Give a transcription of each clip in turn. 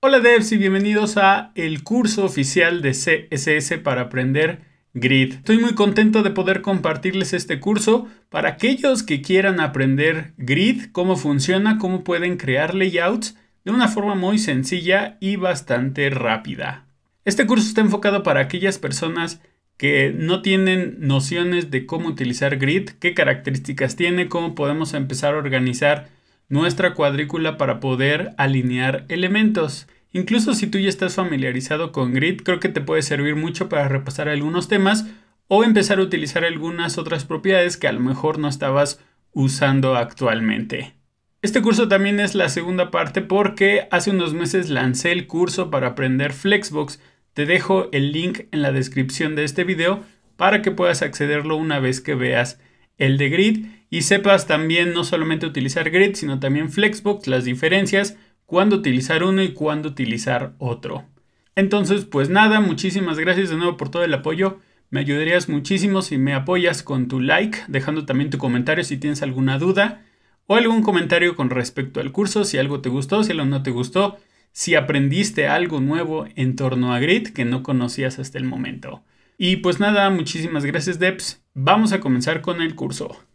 Hola devs y bienvenidos a el curso oficial de CSS para aprender Grid. Estoy muy contento de poder compartirles este curso para aquellos que quieran aprender Grid, cómo funciona, cómo pueden crear layouts de una forma muy sencilla y bastante rápida. Este curso está enfocado para aquellas personas que no tienen nociones de cómo utilizar Grid, qué características tiene, cómo podemos empezar a organizar nuestra cuadrícula para poder alinear elementos. Incluso si tú ya estás familiarizado con Grid, creo que te puede servir mucho para repasar algunos temas o empezar a utilizar algunas otras propiedades que a lo mejor no estabas usando actualmente. Este curso también es la segunda parte porque hace unos meses lancé el curso para aprender Flexbox. Te dejo el link en la descripción de este video para que puedas accederlo una vez que veas el de Grid y sepas también no solamente utilizar grid, sino también Flexbox, las diferencias, cuándo utilizar uno y cuándo utilizar otro. Entonces, pues nada, muchísimas gracias de nuevo por todo el apoyo. Me ayudarías muchísimo si me apoyas con tu like, dejando también tu comentario si tienes alguna duda o algún comentario con respecto al curso, si algo te gustó, si algo no te gustó, si aprendiste algo nuevo en torno a Grid que no conocías hasta el momento. Y pues nada, muchísimas gracias Deps. Vamos a comenzar con el curso.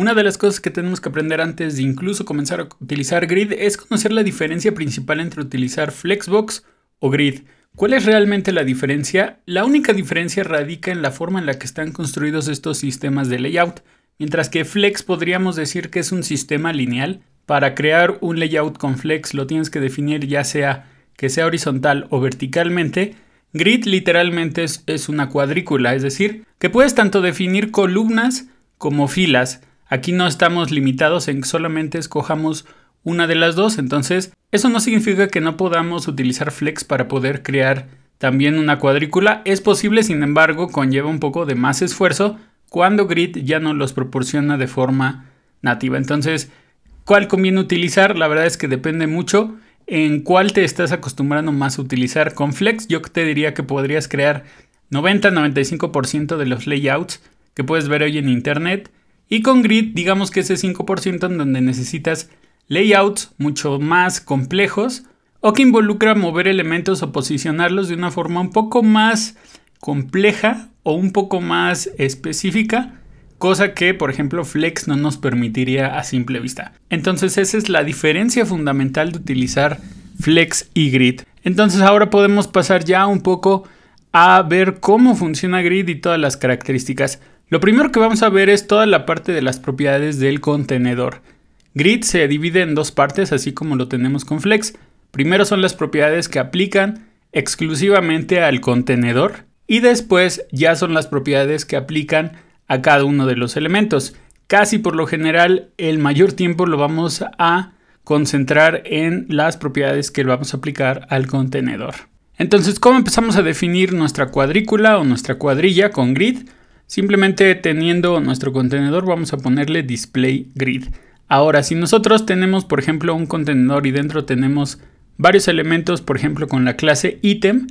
Una de las cosas que tenemos que aprender antes de incluso comenzar a utilizar Grid es conocer la diferencia principal entre utilizar Flexbox o Grid. ¿Cuál es realmente la diferencia? La única diferencia radica en la forma en la que están construidos estos sistemas de layout, mientras que Flex podríamos decir que es un sistema lineal. Para crear un layout con Flex lo tienes que definir ya sea que sea horizontal o verticalmente, Grid literalmente es, una cuadrícula, es decir, que puedes tanto definir columnas como filas. Aquí no estamos limitados en que solamente escojamos una de las dos, entonces eso no significa que no podamos utilizar Flex para poder crear también una cuadrícula. Es posible, sin embargo, conlleva un poco de más esfuerzo cuando Grid ya no los proporciona de forma nativa. Entonces, ¿cuál conviene utilizar? La verdad es que depende mucho en cuál te estás acostumbrando más a utilizar. Con Flex yo te diría que podrías crear 90-95% de los layouts que puedes ver hoy en Internet y con grid, digamos que ese 5% en donde necesitas layouts mucho más complejos o que involucra mover elementos o posicionarlos de una forma un poco más compleja o un poco más específica, cosa que por ejemplo Flex no nos permitiría a simple vista. Entonces esa es la diferencia fundamental de utilizar Flex y Grid. Entonces ahora podemos pasar ya un poco a ver cómo funciona Grid y todas las características. Lo primero que vamos a ver es toda la parte de las propiedades del contenedor. Grid se divide en dos partes, así como lo tenemos con Flex. Primero son las propiedades que aplican exclusivamente al contenedor y después ya son las propiedades que aplican a cada uno de los elementos. Casi por lo general el mayor tiempo lo vamos a concentrar en las propiedades que vamos a aplicar al contenedor. Entonces, ¿cómo empezamos a definir nuestra cuadrícula o nuestra cuadrilla con grid? Simplemente teniendo nuestro contenedor vamos a ponerle display grid. Ahora, si nosotros tenemos, por ejemplo, un contenedor y dentro tenemos varios elementos, por ejemplo, con la clase item,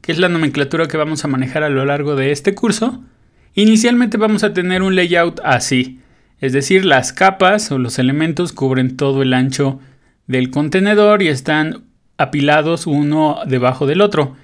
que es la nomenclatura que vamos a manejar a lo largo de este curso, inicialmente vamos a tener un layout así. Es decir, las capas o los elementos cubren todo el ancho del contenedor y están apilados uno debajo del otro.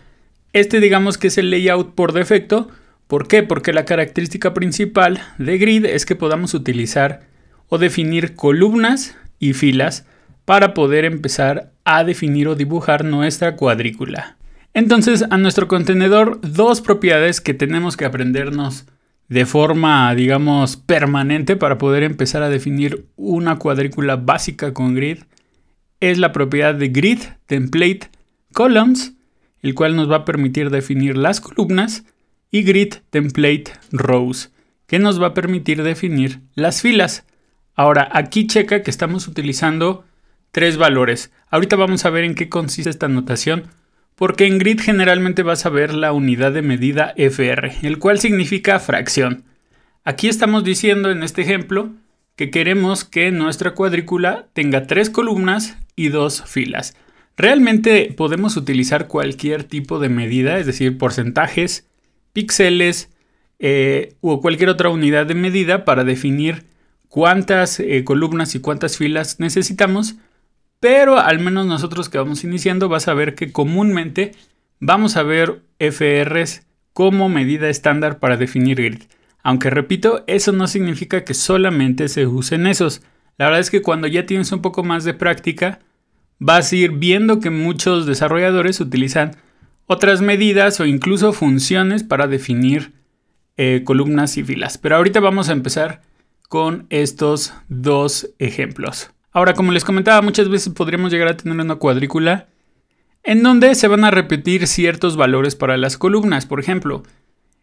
Este digamos que es el layout por defecto, ¿Por qué? Porque la característica principal de grid es que podamos utilizar o definir columnas y filas para poder empezar a definir o dibujar nuestra cuadrícula. Entonces a nuestro contenedor dos propiedades que tenemos que aprendernos de forma digamos permanente para poder empezar a definir una cuadrícula básica con grid es la propiedad de grid template columns el cual nos va a permitir definir las columnas y grid template rows que nos va a permitir definir las filas. Ahora, aquí checa que estamos utilizando tres valores. Ahorita vamos a ver en qué consiste esta notación, porque en grid generalmente vas a ver la unidad de medida FR, el cual significa fracción. Aquí estamos diciendo en este ejemplo que queremos que nuestra cuadrícula tenga tres columnas y dos filas. Realmente podemos utilizar cualquier tipo de medida, es decir, porcentajes, píxeles eh, o cualquier otra unidad de medida para definir cuántas eh, columnas y cuántas filas necesitamos, pero al menos nosotros que vamos iniciando vas a ver que comúnmente vamos a ver FRs como medida estándar para definir grid. Aunque repito, eso no significa que solamente se usen esos. La verdad es que cuando ya tienes un poco más de práctica, vas a ir viendo que muchos desarrolladores utilizan otras medidas o incluso funciones para definir eh, columnas y filas. Pero ahorita vamos a empezar con estos dos ejemplos. Ahora, como les comentaba, muchas veces podríamos llegar a tener una cuadrícula en donde se van a repetir ciertos valores para las columnas. Por ejemplo,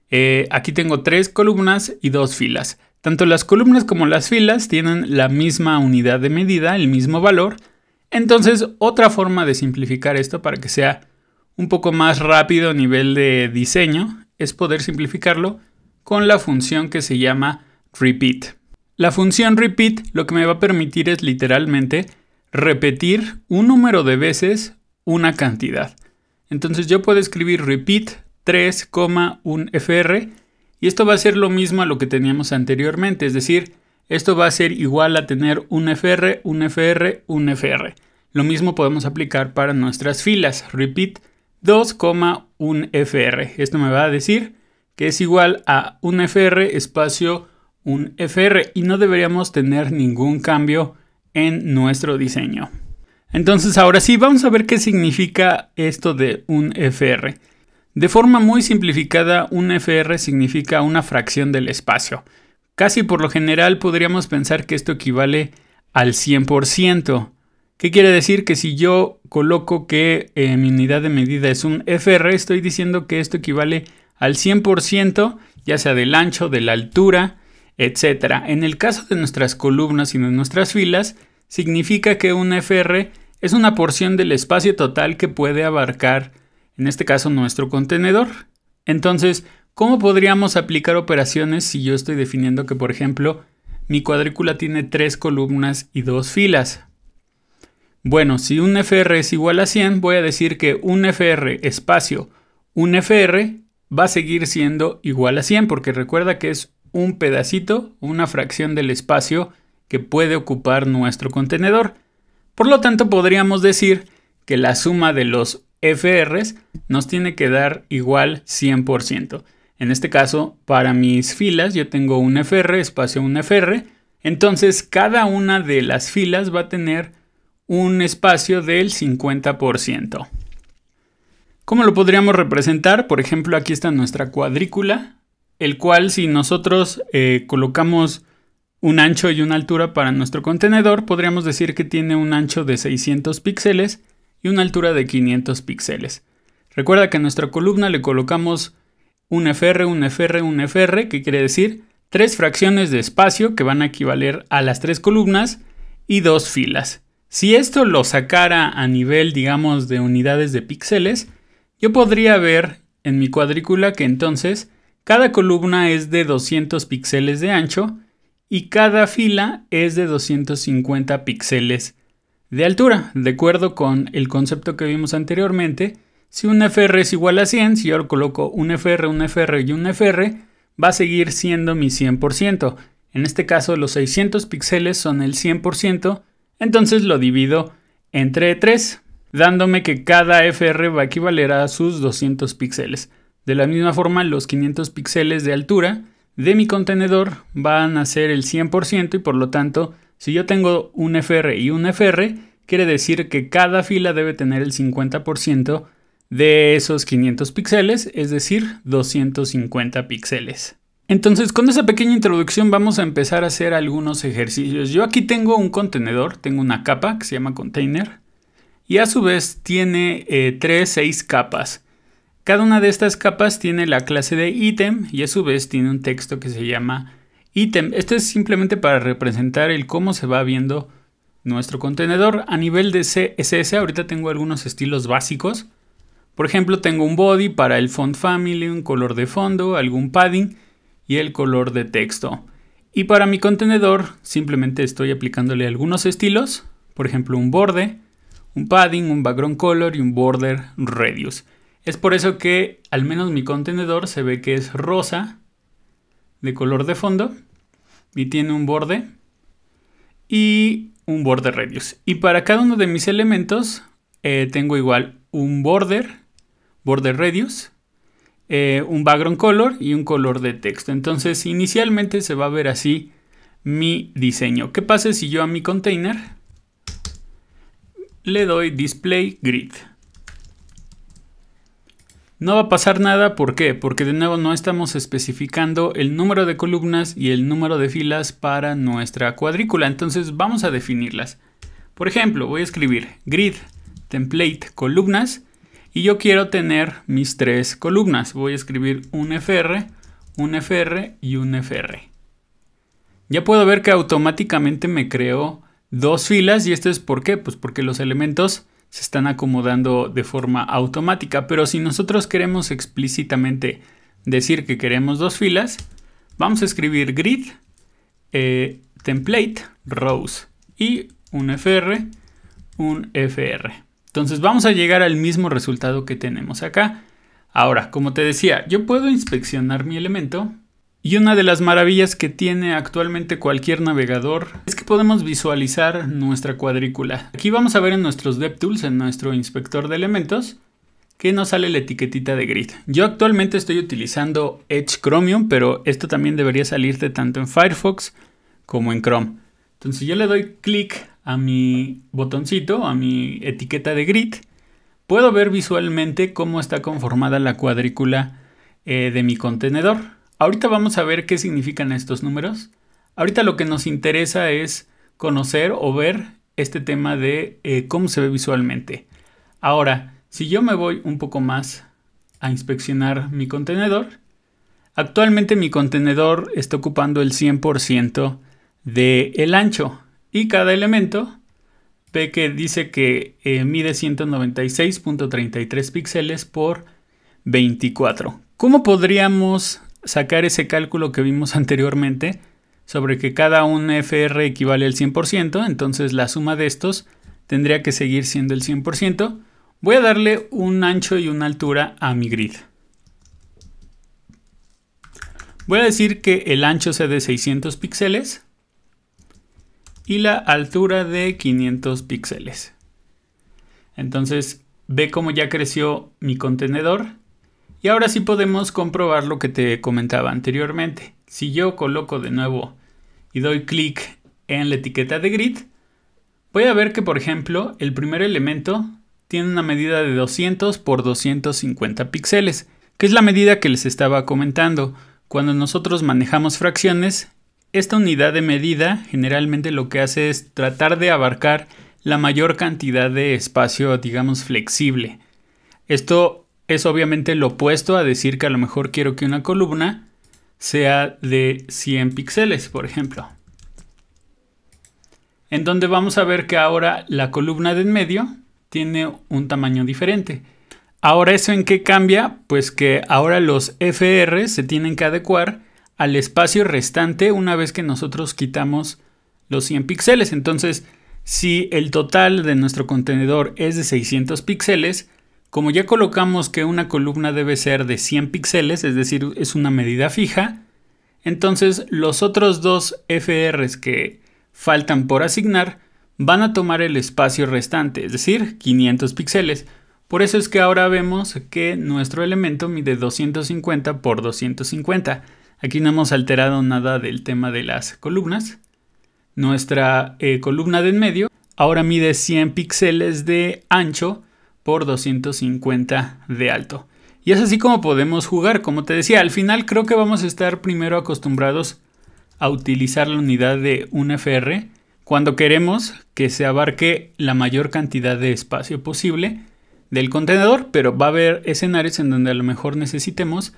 eh, aquí tengo tres columnas y dos filas. Tanto las columnas como las filas tienen la misma unidad de medida, el mismo valor. Entonces, otra forma de simplificar esto para que sea un poco más rápido a nivel de diseño es poder simplificarlo con la función que se llama repeat. La función repeat lo que me va a permitir es literalmente repetir un número de veces una cantidad. Entonces yo puedo escribir repeat 3,1fr y esto va a ser lo mismo a lo que teníamos anteriormente, es decir, esto va a ser igual a tener un fr, un fr, un fr. Lo mismo podemos aplicar para nuestras filas, repeat 2,1 FR. Esto me va a decir que es igual a 1 FR espacio 1 FR y no deberíamos tener ningún cambio en nuestro diseño. Entonces ahora sí, vamos a ver qué significa esto de un FR. De forma muy simplificada, un FR significa una fracción del espacio. Casi por lo general podríamos pensar que esto equivale al 100%. ¿Qué quiere decir? Que si yo coloco que eh, mi unidad de medida es un FR, estoy diciendo que esto equivale al 100%, ya sea del ancho, de la altura, etc. En el caso de nuestras columnas y de nuestras filas, significa que un FR es una porción del espacio total que puede abarcar, en este caso, nuestro contenedor. Entonces, ¿cómo podríamos aplicar operaciones si yo estoy definiendo que, por ejemplo, mi cuadrícula tiene tres columnas y dos filas? Bueno, si un FR es igual a 100, voy a decir que un FR espacio un FR va a seguir siendo igual a 100 porque recuerda que es un pedacito, una fracción del espacio que puede ocupar nuestro contenedor. Por lo tanto, podríamos decir que la suma de los FRs nos tiene que dar igual 100%. En este caso, para mis filas, yo tengo un FR, espacio un FR. Entonces, cada una de las filas va a tener un espacio del 50%. ¿Cómo lo podríamos representar? Por ejemplo, aquí está nuestra cuadrícula, el cual si nosotros eh, colocamos un ancho y una altura para nuestro contenedor, podríamos decir que tiene un ancho de 600 píxeles y una altura de 500 píxeles. Recuerda que a nuestra columna le colocamos un FR, un FR, un FR, que quiere decir tres fracciones de espacio que van a equivaler a las tres columnas y dos filas. Si esto lo sacara a nivel, digamos, de unidades de píxeles, yo podría ver en mi cuadrícula que entonces cada columna es de 200 píxeles de ancho y cada fila es de 250 píxeles de altura. De acuerdo con el concepto que vimos anteriormente, si un FR es igual a 100, si yo coloco un FR, un FR y un FR, va a seguir siendo mi 100%. En este caso los 600 píxeles son el 100%, entonces lo divido entre 3, dándome que cada FR va a equivaler a sus 200 píxeles. De la misma forma, los 500 píxeles de altura de mi contenedor van a ser el 100% y por lo tanto, si yo tengo un FR y un FR, quiere decir que cada fila debe tener el 50% de esos 500 píxeles, es decir, 250 píxeles. Entonces, con esa pequeña introducción vamos a empezar a hacer algunos ejercicios. Yo aquí tengo un contenedor, tengo una capa que se llama container y a su vez tiene eh, tres, seis capas. Cada una de estas capas tiene la clase de ítem y a su vez tiene un texto que se llama ítem. Esto es simplemente para representar el cómo se va viendo nuestro contenedor. A nivel de CSS ahorita tengo algunos estilos básicos. Por ejemplo, tengo un body para el font family, un color de fondo, algún padding y el color de texto. Y para mi contenedor simplemente estoy aplicándole algunos estilos, por ejemplo un borde, un padding, un background color y un border radius. Es por eso que al menos mi contenedor se ve que es rosa de color de fondo y tiene un borde y un border radius. Y para cada uno de mis elementos eh, tengo igual un border, border radius eh, un background color y un color de texto. Entonces inicialmente se va a ver así mi diseño. ¿Qué pasa si yo a mi container le doy display grid? No va a pasar nada, ¿por qué? Porque de nuevo no estamos especificando el número de columnas y el número de filas para nuestra cuadrícula, entonces vamos a definirlas. Por ejemplo, voy a escribir grid template columnas y yo quiero tener mis tres columnas. Voy a escribir un FR, un FR y un FR. Ya puedo ver que automáticamente me creo dos filas y esto es por qué? Pues porque los elementos se están acomodando de forma automática, pero si nosotros queremos explícitamente decir que queremos dos filas, vamos a escribir grid eh, template rows y un fr, un fr. Entonces vamos a llegar al mismo resultado que tenemos acá. Ahora, como te decía, yo puedo inspeccionar mi elemento y una de las maravillas que tiene actualmente cualquier navegador es que podemos visualizar nuestra cuadrícula. Aquí vamos a ver en nuestros DevTools, en nuestro inspector de elementos, que nos sale la etiquetita de grid. Yo actualmente estoy utilizando Edge Chromium, pero esto también debería salirte tanto en Firefox como en Chrome. Entonces yo le doy clic a mi botoncito, a mi etiqueta de grid, puedo ver visualmente cómo está conformada la cuadrícula eh, de mi contenedor. Ahorita vamos a ver qué significan estos números. Ahorita lo que nos interesa es conocer o ver este tema de eh, cómo se ve visualmente. Ahora, si yo me voy un poco más a inspeccionar mi contenedor, actualmente mi contenedor está ocupando el 100% del el ancho. Y cada elemento ve que dice que eh, mide 196.33 píxeles por 24. ¿Cómo podríamos sacar ese cálculo que vimos anteriormente sobre que cada un FR equivale al 100%? Entonces la suma de estos tendría que seguir siendo el 100%. Voy a darle un ancho y una altura a mi grid. Voy a decir que el ancho sea de 600 píxeles y la altura de 500 píxeles. Entonces ve cómo ya creció mi contenedor y ahora sí podemos comprobar lo que te comentaba anteriormente. Si yo coloco de nuevo y doy clic en la etiqueta de grid, voy a ver que por ejemplo el primer elemento tiene una medida de 200 por 250 píxeles, que es la medida que les estaba comentando. Cuando nosotros manejamos fracciones, esta unidad de medida generalmente lo que hace es tratar de abarcar la mayor cantidad de espacio, digamos, flexible. Esto es obviamente lo opuesto a decir que a lo mejor quiero que una columna sea de 100 píxeles, por ejemplo. En donde vamos a ver que ahora la columna de en medio tiene un tamaño diferente. Ahora eso en qué cambia? Pues que ahora los FR se tienen que adecuar al espacio restante una vez que nosotros quitamos los 100 píxeles. Entonces, si el total de nuestro contenedor es de 600 píxeles, como ya colocamos que una columna debe ser de 100 píxeles, es decir, es una medida fija, entonces los otros dos FRs que faltan por asignar van a tomar el espacio restante, es decir, 500 píxeles. Por eso es que ahora vemos que nuestro elemento mide 250 por 250. Aquí no hemos alterado nada del tema de las columnas. Nuestra eh, columna de en medio ahora mide 100 píxeles de ancho por 250 de alto. Y es así como podemos jugar, como te decía, al final creo que vamos a estar primero acostumbrados a utilizar la unidad de un FR cuando queremos que se abarque la mayor cantidad de espacio posible del contenedor, pero va a haber escenarios en donde a lo mejor necesitemos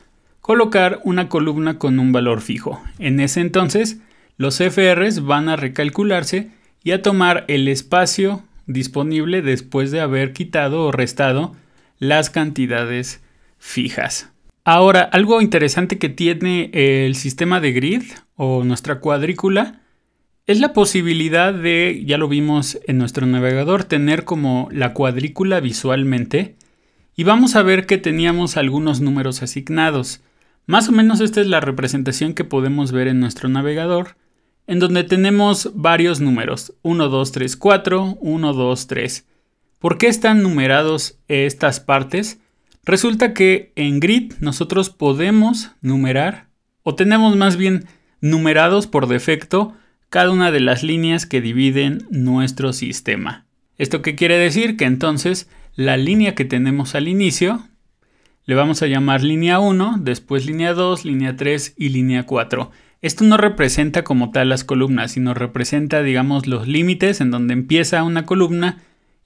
colocar una columna con un valor fijo. En ese entonces, los FRs van a recalcularse y a tomar el espacio disponible después de haber quitado o restado las cantidades fijas. Ahora, algo interesante que tiene eh, el sistema de grid o nuestra cuadrícula es la posibilidad de, ya lo vimos en nuestro navegador, tener como la cuadrícula visualmente. Y vamos a ver que teníamos algunos números asignados. Más o menos esta es la representación que podemos ver en nuestro navegador, en donde tenemos varios números, 1, 2, 3, 4, 1, 2, 3. ¿Por qué están numerados estas partes? Resulta que en grid nosotros podemos numerar, o tenemos más bien numerados por defecto, cada una de las líneas que dividen nuestro sistema. ¿Esto qué quiere decir? Que entonces la línea que tenemos al inicio le vamos a llamar línea 1, después línea 2, línea 3 y línea 4. Esto no representa como tal las columnas, sino representa, digamos, los límites en donde empieza una columna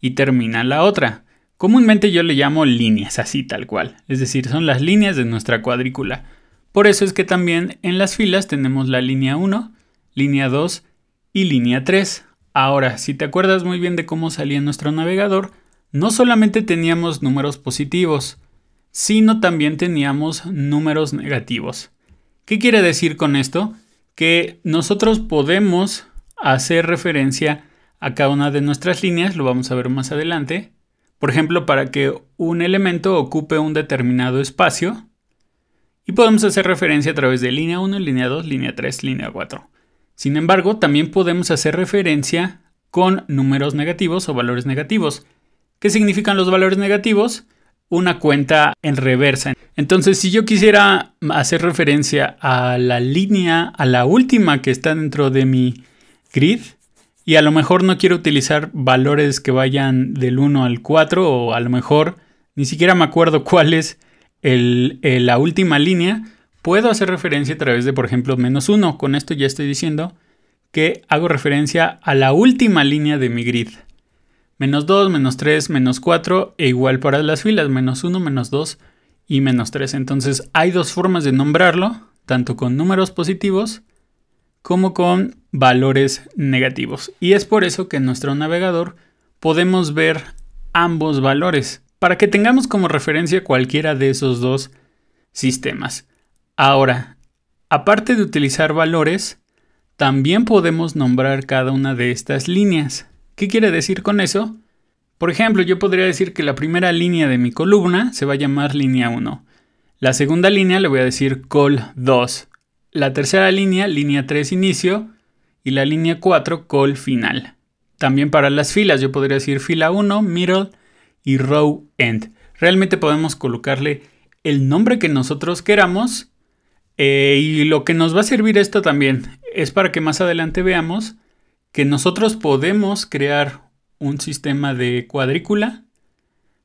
y termina la otra. Comúnmente yo le llamo líneas, así tal cual, es decir, son las líneas de nuestra cuadrícula. Por eso es que también en las filas tenemos la línea 1, línea 2 y línea 3. Ahora, si te acuerdas muy bien de cómo salía nuestro navegador, no solamente teníamos números positivos, sino también teníamos números negativos. ¿Qué quiere decir con esto? Que nosotros podemos hacer referencia a cada una de nuestras líneas, lo vamos a ver más adelante. Por ejemplo, para que un elemento ocupe un determinado espacio. Y podemos hacer referencia a través de línea 1, línea 2, línea 3, línea 4. Sin embargo, también podemos hacer referencia con números negativos o valores negativos. ¿Qué significan los valores negativos? una cuenta en reversa. Entonces, si yo quisiera hacer referencia a la línea, a la última que está dentro de mi grid, y a lo mejor no quiero utilizar valores que vayan del 1 al 4, o a lo mejor ni siquiera me acuerdo cuál es eh, la última línea, puedo hacer referencia a través de, por ejemplo, menos 1. Con esto ya estoy diciendo que hago referencia a la última línea de mi grid menos 2, menos 3, menos 4 e igual para las filas, menos 1, menos 2 y menos 3. Entonces hay dos formas de nombrarlo, tanto con números positivos como con valores negativos. Y es por eso que en nuestro navegador podemos ver ambos valores, para que tengamos como referencia cualquiera de esos dos sistemas. Ahora, aparte de utilizar valores, también podemos nombrar cada una de estas líneas. ¿Qué quiere decir con eso? Por ejemplo, yo podría decir que la primera línea de mi columna se va a llamar línea 1. La segunda línea le voy a decir col 2. La tercera línea, línea 3 inicio. Y la línea 4, col final. También para las filas, yo podría decir fila 1, middle y row end. Realmente podemos colocarle el nombre que nosotros queramos. Eh, y lo que nos va a servir esto también es para que más adelante veamos que nosotros podemos crear un sistema de cuadrícula,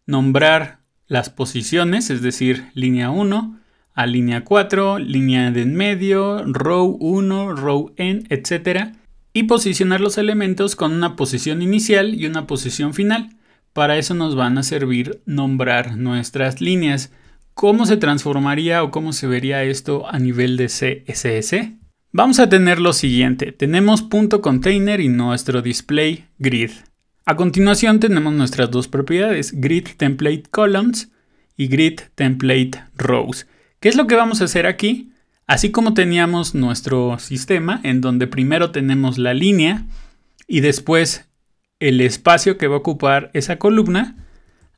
nombrar las posiciones, es decir, línea 1 a línea 4, línea de en medio, row 1, row n, etc. Y posicionar los elementos con una posición inicial y una posición final. Para eso nos van a servir nombrar nuestras líneas. ¿Cómo se transformaría o cómo se vería esto a nivel de CSS? Vamos a tener lo siguiente, tenemos punto .container y nuestro display grid. A continuación tenemos nuestras dos propiedades, grid template columns y grid template rows. ¿Qué es lo que vamos a hacer aquí? Así como teníamos nuestro sistema en donde primero tenemos la línea y después el espacio que va a ocupar esa columna,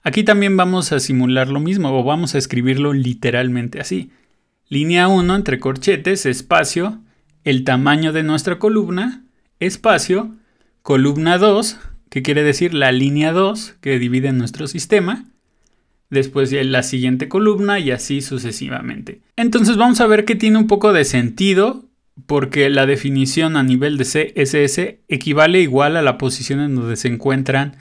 aquí también vamos a simular lo mismo o vamos a escribirlo literalmente así. Línea 1 entre corchetes, espacio el tamaño de nuestra columna, espacio, columna 2, que quiere decir la línea 2 que divide nuestro sistema, después la siguiente columna y así sucesivamente. Entonces vamos a ver que tiene un poco de sentido porque la definición a nivel de CSS equivale igual a la posición en donde se encuentran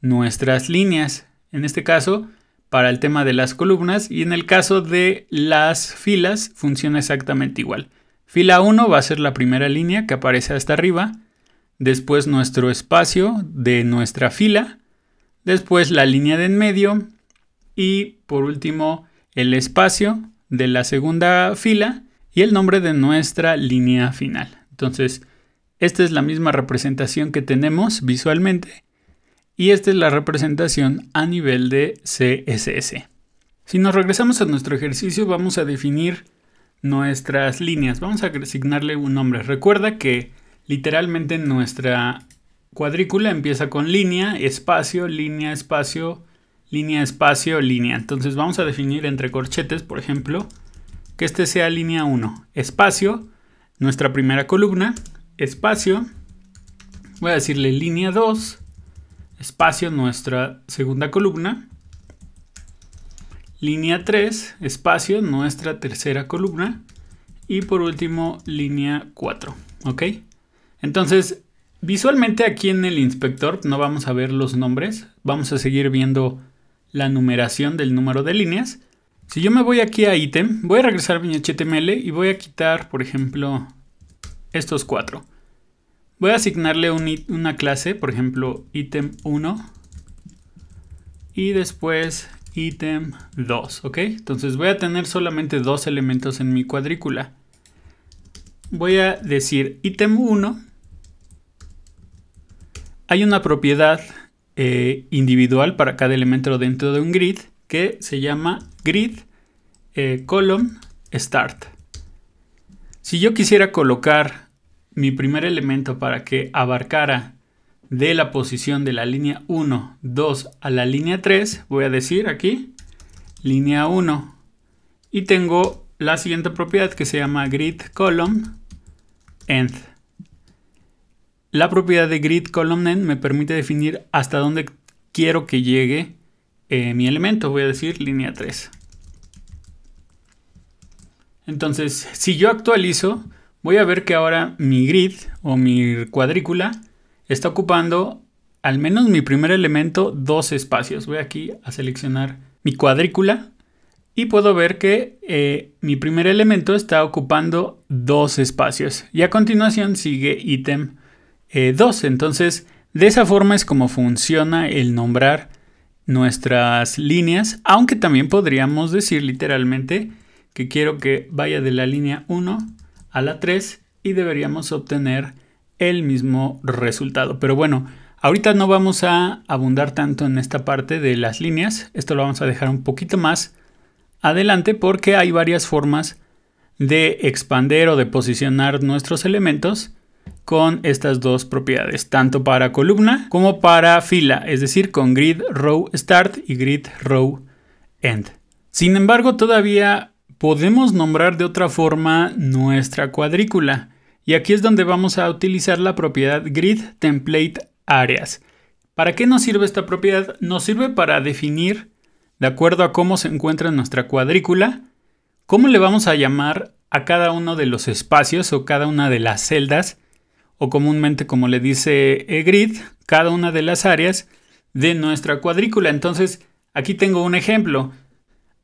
nuestras líneas. En este caso, para el tema de las columnas y en el caso de las filas funciona exactamente igual. Fila 1 va a ser la primera línea que aparece hasta arriba, después nuestro espacio de nuestra fila, después la línea de en medio y por último el espacio de la segunda fila y el nombre de nuestra línea final. Entonces, esta es la misma representación que tenemos visualmente y esta es la representación a nivel de CSS. Si nos regresamos a nuestro ejercicio, vamos a definir nuestras líneas. Vamos a asignarle un nombre. Recuerda que literalmente nuestra cuadrícula empieza con línea, espacio, línea, espacio, línea, espacio, línea. Entonces vamos a definir entre corchetes, por ejemplo, que este sea línea 1. Espacio, nuestra primera columna, espacio, voy a decirle línea 2, espacio, nuestra segunda columna, línea 3, espacio, nuestra tercera columna. Y por último, línea 4. ¿Ok? Entonces, visualmente aquí en el inspector no vamos a ver los nombres. Vamos a seguir viendo la numeración del número de líneas. Si yo me voy aquí a ítem, voy a regresar a mi HTML y voy a quitar, por ejemplo, estos cuatro. Voy a asignarle una clase, por ejemplo, ítem 1. Y después ítem 2, ¿ok? Entonces voy a tener solamente dos elementos en mi cuadrícula. Voy a decir ítem 1. Hay una propiedad eh, individual para cada elemento dentro de un grid que se llama grid eh, column start. Si yo quisiera colocar mi primer elemento para que abarcara de la posición de la línea 1, 2 a la línea 3, voy a decir aquí, línea 1. Y tengo la siguiente propiedad que se llama grid column end. La propiedad de grid column end me permite definir hasta dónde quiero que llegue eh, mi elemento, voy a decir línea 3. Entonces, si yo actualizo, voy a ver que ahora mi grid o mi cuadrícula está ocupando al menos mi primer elemento dos espacios. Voy aquí a seleccionar mi cuadrícula y puedo ver que eh, mi primer elemento está ocupando dos espacios y a continuación sigue ítem 2. Eh, Entonces, de esa forma es como funciona el nombrar nuestras líneas, aunque también podríamos decir literalmente que quiero que vaya de la línea 1 a la 3 y deberíamos obtener el mismo resultado. Pero bueno, ahorita no vamos a abundar tanto en esta parte de las líneas. Esto lo vamos a dejar un poquito más adelante porque hay varias formas de expander o de posicionar nuestros elementos con estas dos propiedades, tanto para columna como para fila, es decir, con grid row start y grid row end. Sin embargo, todavía podemos nombrar de otra forma nuestra cuadrícula. Y aquí es donde vamos a utilizar la propiedad grid template areas. ¿Para qué nos sirve esta propiedad? Nos sirve para definir, de acuerdo a cómo se encuentra nuestra cuadrícula, cómo le vamos a llamar a cada uno de los espacios o cada una de las celdas, o comúnmente como le dice eh, grid, cada una de las áreas de nuestra cuadrícula. Entonces, aquí tengo un ejemplo.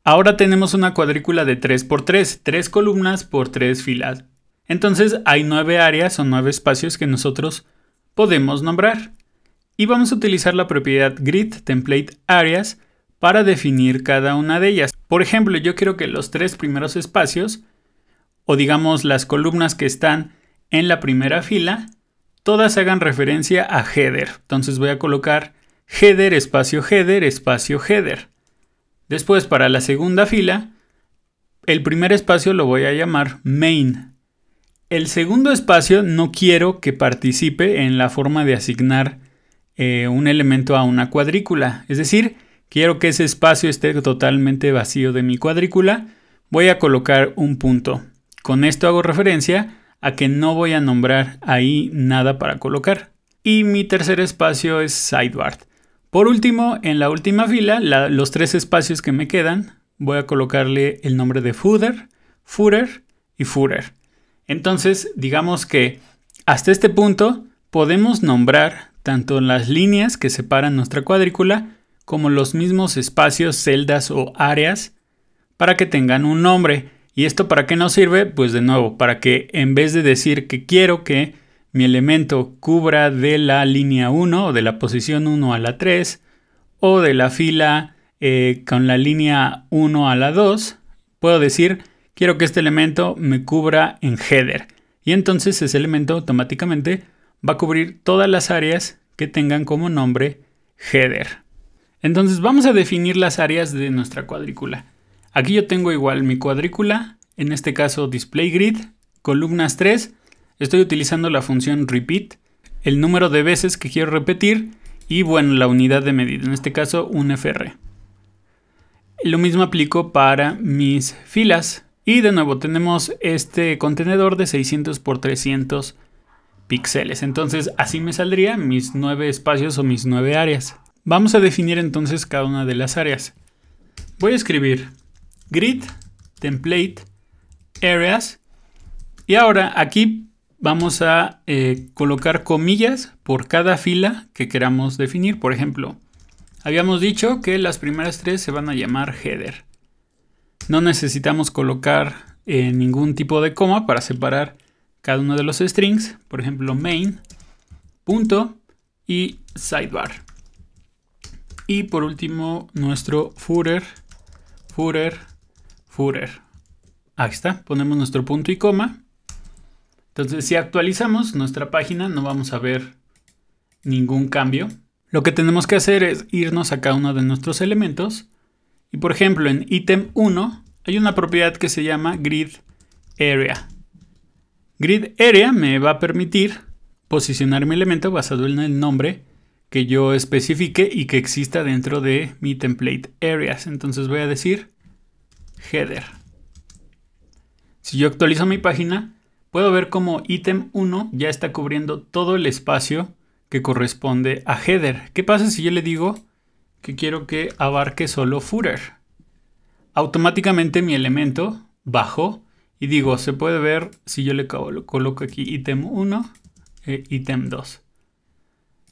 Ahora tenemos una cuadrícula de 3x3, 3 columnas por 3 filas. Entonces hay nueve áreas o nueve espacios que nosotros podemos nombrar. Y vamos a utilizar la propiedad grid template areas para definir cada una de ellas. Por ejemplo, yo quiero que los tres primeros espacios, o digamos las columnas que están en la primera fila, todas hagan referencia a header. Entonces voy a colocar header, espacio header, espacio header. Después para la segunda fila, el primer espacio lo voy a llamar main. El segundo espacio no quiero que participe en la forma de asignar eh, un elemento a una cuadrícula. Es decir, quiero que ese espacio esté totalmente vacío de mi cuadrícula. Voy a colocar un punto. Con esto hago referencia a que no voy a nombrar ahí nada para colocar. Y mi tercer espacio es sidebar. Por último, en la última fila, los tres espacios que me quedan, voy a colocarle el nombre de footer, footer y footer. Entonces, digamos que hasta este punto podemos nombrar tanto las líneas que separan nuestra cuadrícula como los mismos espacios, celdas o áreas para que tengan un nombre. ¿Y esto para qué nos sirve? Pues de nuevo, para que en vez de decir que quiero que mi elemento cubra de la línea 1 o de la posición 1 a la 3 o de la fila eh, con la línea 1 a la 2, puedo decir quiero que este elemento me cubra en header. Y entonces ese elemento automáticamente va a cubrir todas las áreas que tengan como nombre header. Entonces vamos a definir las áreas de nuestra cuadrícula. Aquí yo tengo igual mi cuadrícula, en este caso display grid, columnas 3, estoy utilizando la función repeat, el número de veces que quiero repetir y bueno, la unidad de medida, en este caso un FR. Lo mismo aplico para mis filas. Y de nuevo tenemos este contenedor de 600 por 300 píxeles. Entonces así me saldrían mis nueve espacios o mis nueve áreas. Vamos a definir entonces cada una de las áreas. Voy a escribir grid, template, areas. Y ahora aquí vamos a eh, colocar comillas por cada fila que queramos definir. Por ejemplo, habíamos dicho que las primeras tres se van a llamar header. No necesitamos colocar eh, ningún tipo de coma para separar cada uno de los strings. Por ejemplo, main, punto y sidebar. Y por último, nuestro footer, footer, footer. Ahí está, ponemos nuestro punto y coma. Entonces, si actualizamos nuestra página, no vamos a ver ningún cambio. Lo que tenemos que hacer es irnos a cada uno de nuestros elementos y por ejemplo, en ítem 1 hay una propiedad que se llama grid area. Grid area me va a permitir posicionar mi elemento basado en el nombre que yo especifique y que exista dentro de mi template areas. Entonces voy a decir header. Si yo actualizo mi página, puedo ver como ítem 1 ya está cubriendo todo el espacio que corresponde a header. ¿Qué pasa si yo le digo que quiero que abarque solo footer. Automáticamente mi elemento bajo y digo, se puede ver si yo le coloco aquí ítem 1 e eh, ítem 2.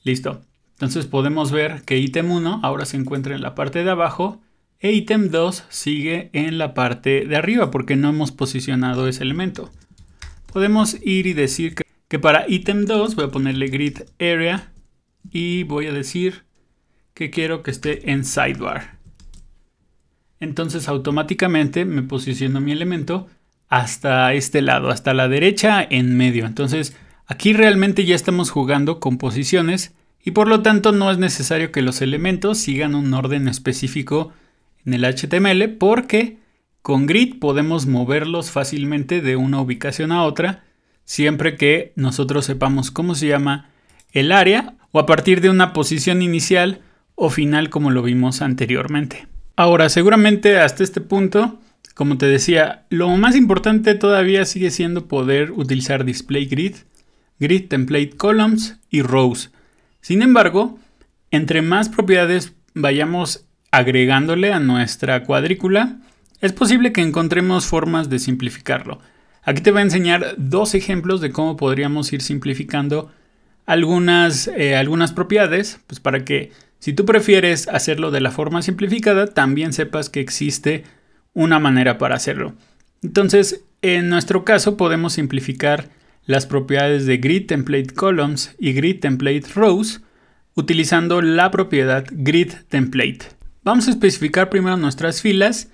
Listo. Entonces podemos ver que ítem 1 ahora se encuentra en la parte de abajo e ítem 2 sigue en la parte de arriba porque no hemos posicionado ese elemento. Podemos ir y decir que, que para ítem 2 voy a ponerle grid area y voy a decir que quiero que esté en sidebar. Entonces automáticamente me posiciono mi elemento hasta este lado, hasta la derecha en medio. Entonces aquí realmente ya estamos jugando con posiciones y por lo tanto no es necesario que los elementos sigan un orden específico en el HTML porque con grid podemos moverlos fácilmente de una ubicación a otra siempre que nosotros sepamos cómo se llama el área o a partir de una posición inicial o final como lo vimos anteriormente. Ahora, seguramente hasta este punto, como te decía, lo más importante todavía sigue siendo poder utilizar Display Grid, Grid Template Columns y Rows. Sin embargo, entre más propiedades vayamos agregándole a nuestra cuadrícula, es posible que encontremos formas de simplificarlo. Aquí te voy a enseñar dos ejemplos de cómo podríamos ir simplificando algunas, eh, algunas propiedades, pues para que si tú prefieres hacerlo de la forma simplificada, también sepas que existe una manera para hacerlo. Entonces, en nuestro caso podemos simplificar las propiedades de grid template columns y grid template rows utilizando la propiedad grid template. Vamos a especificar primero nuestras filas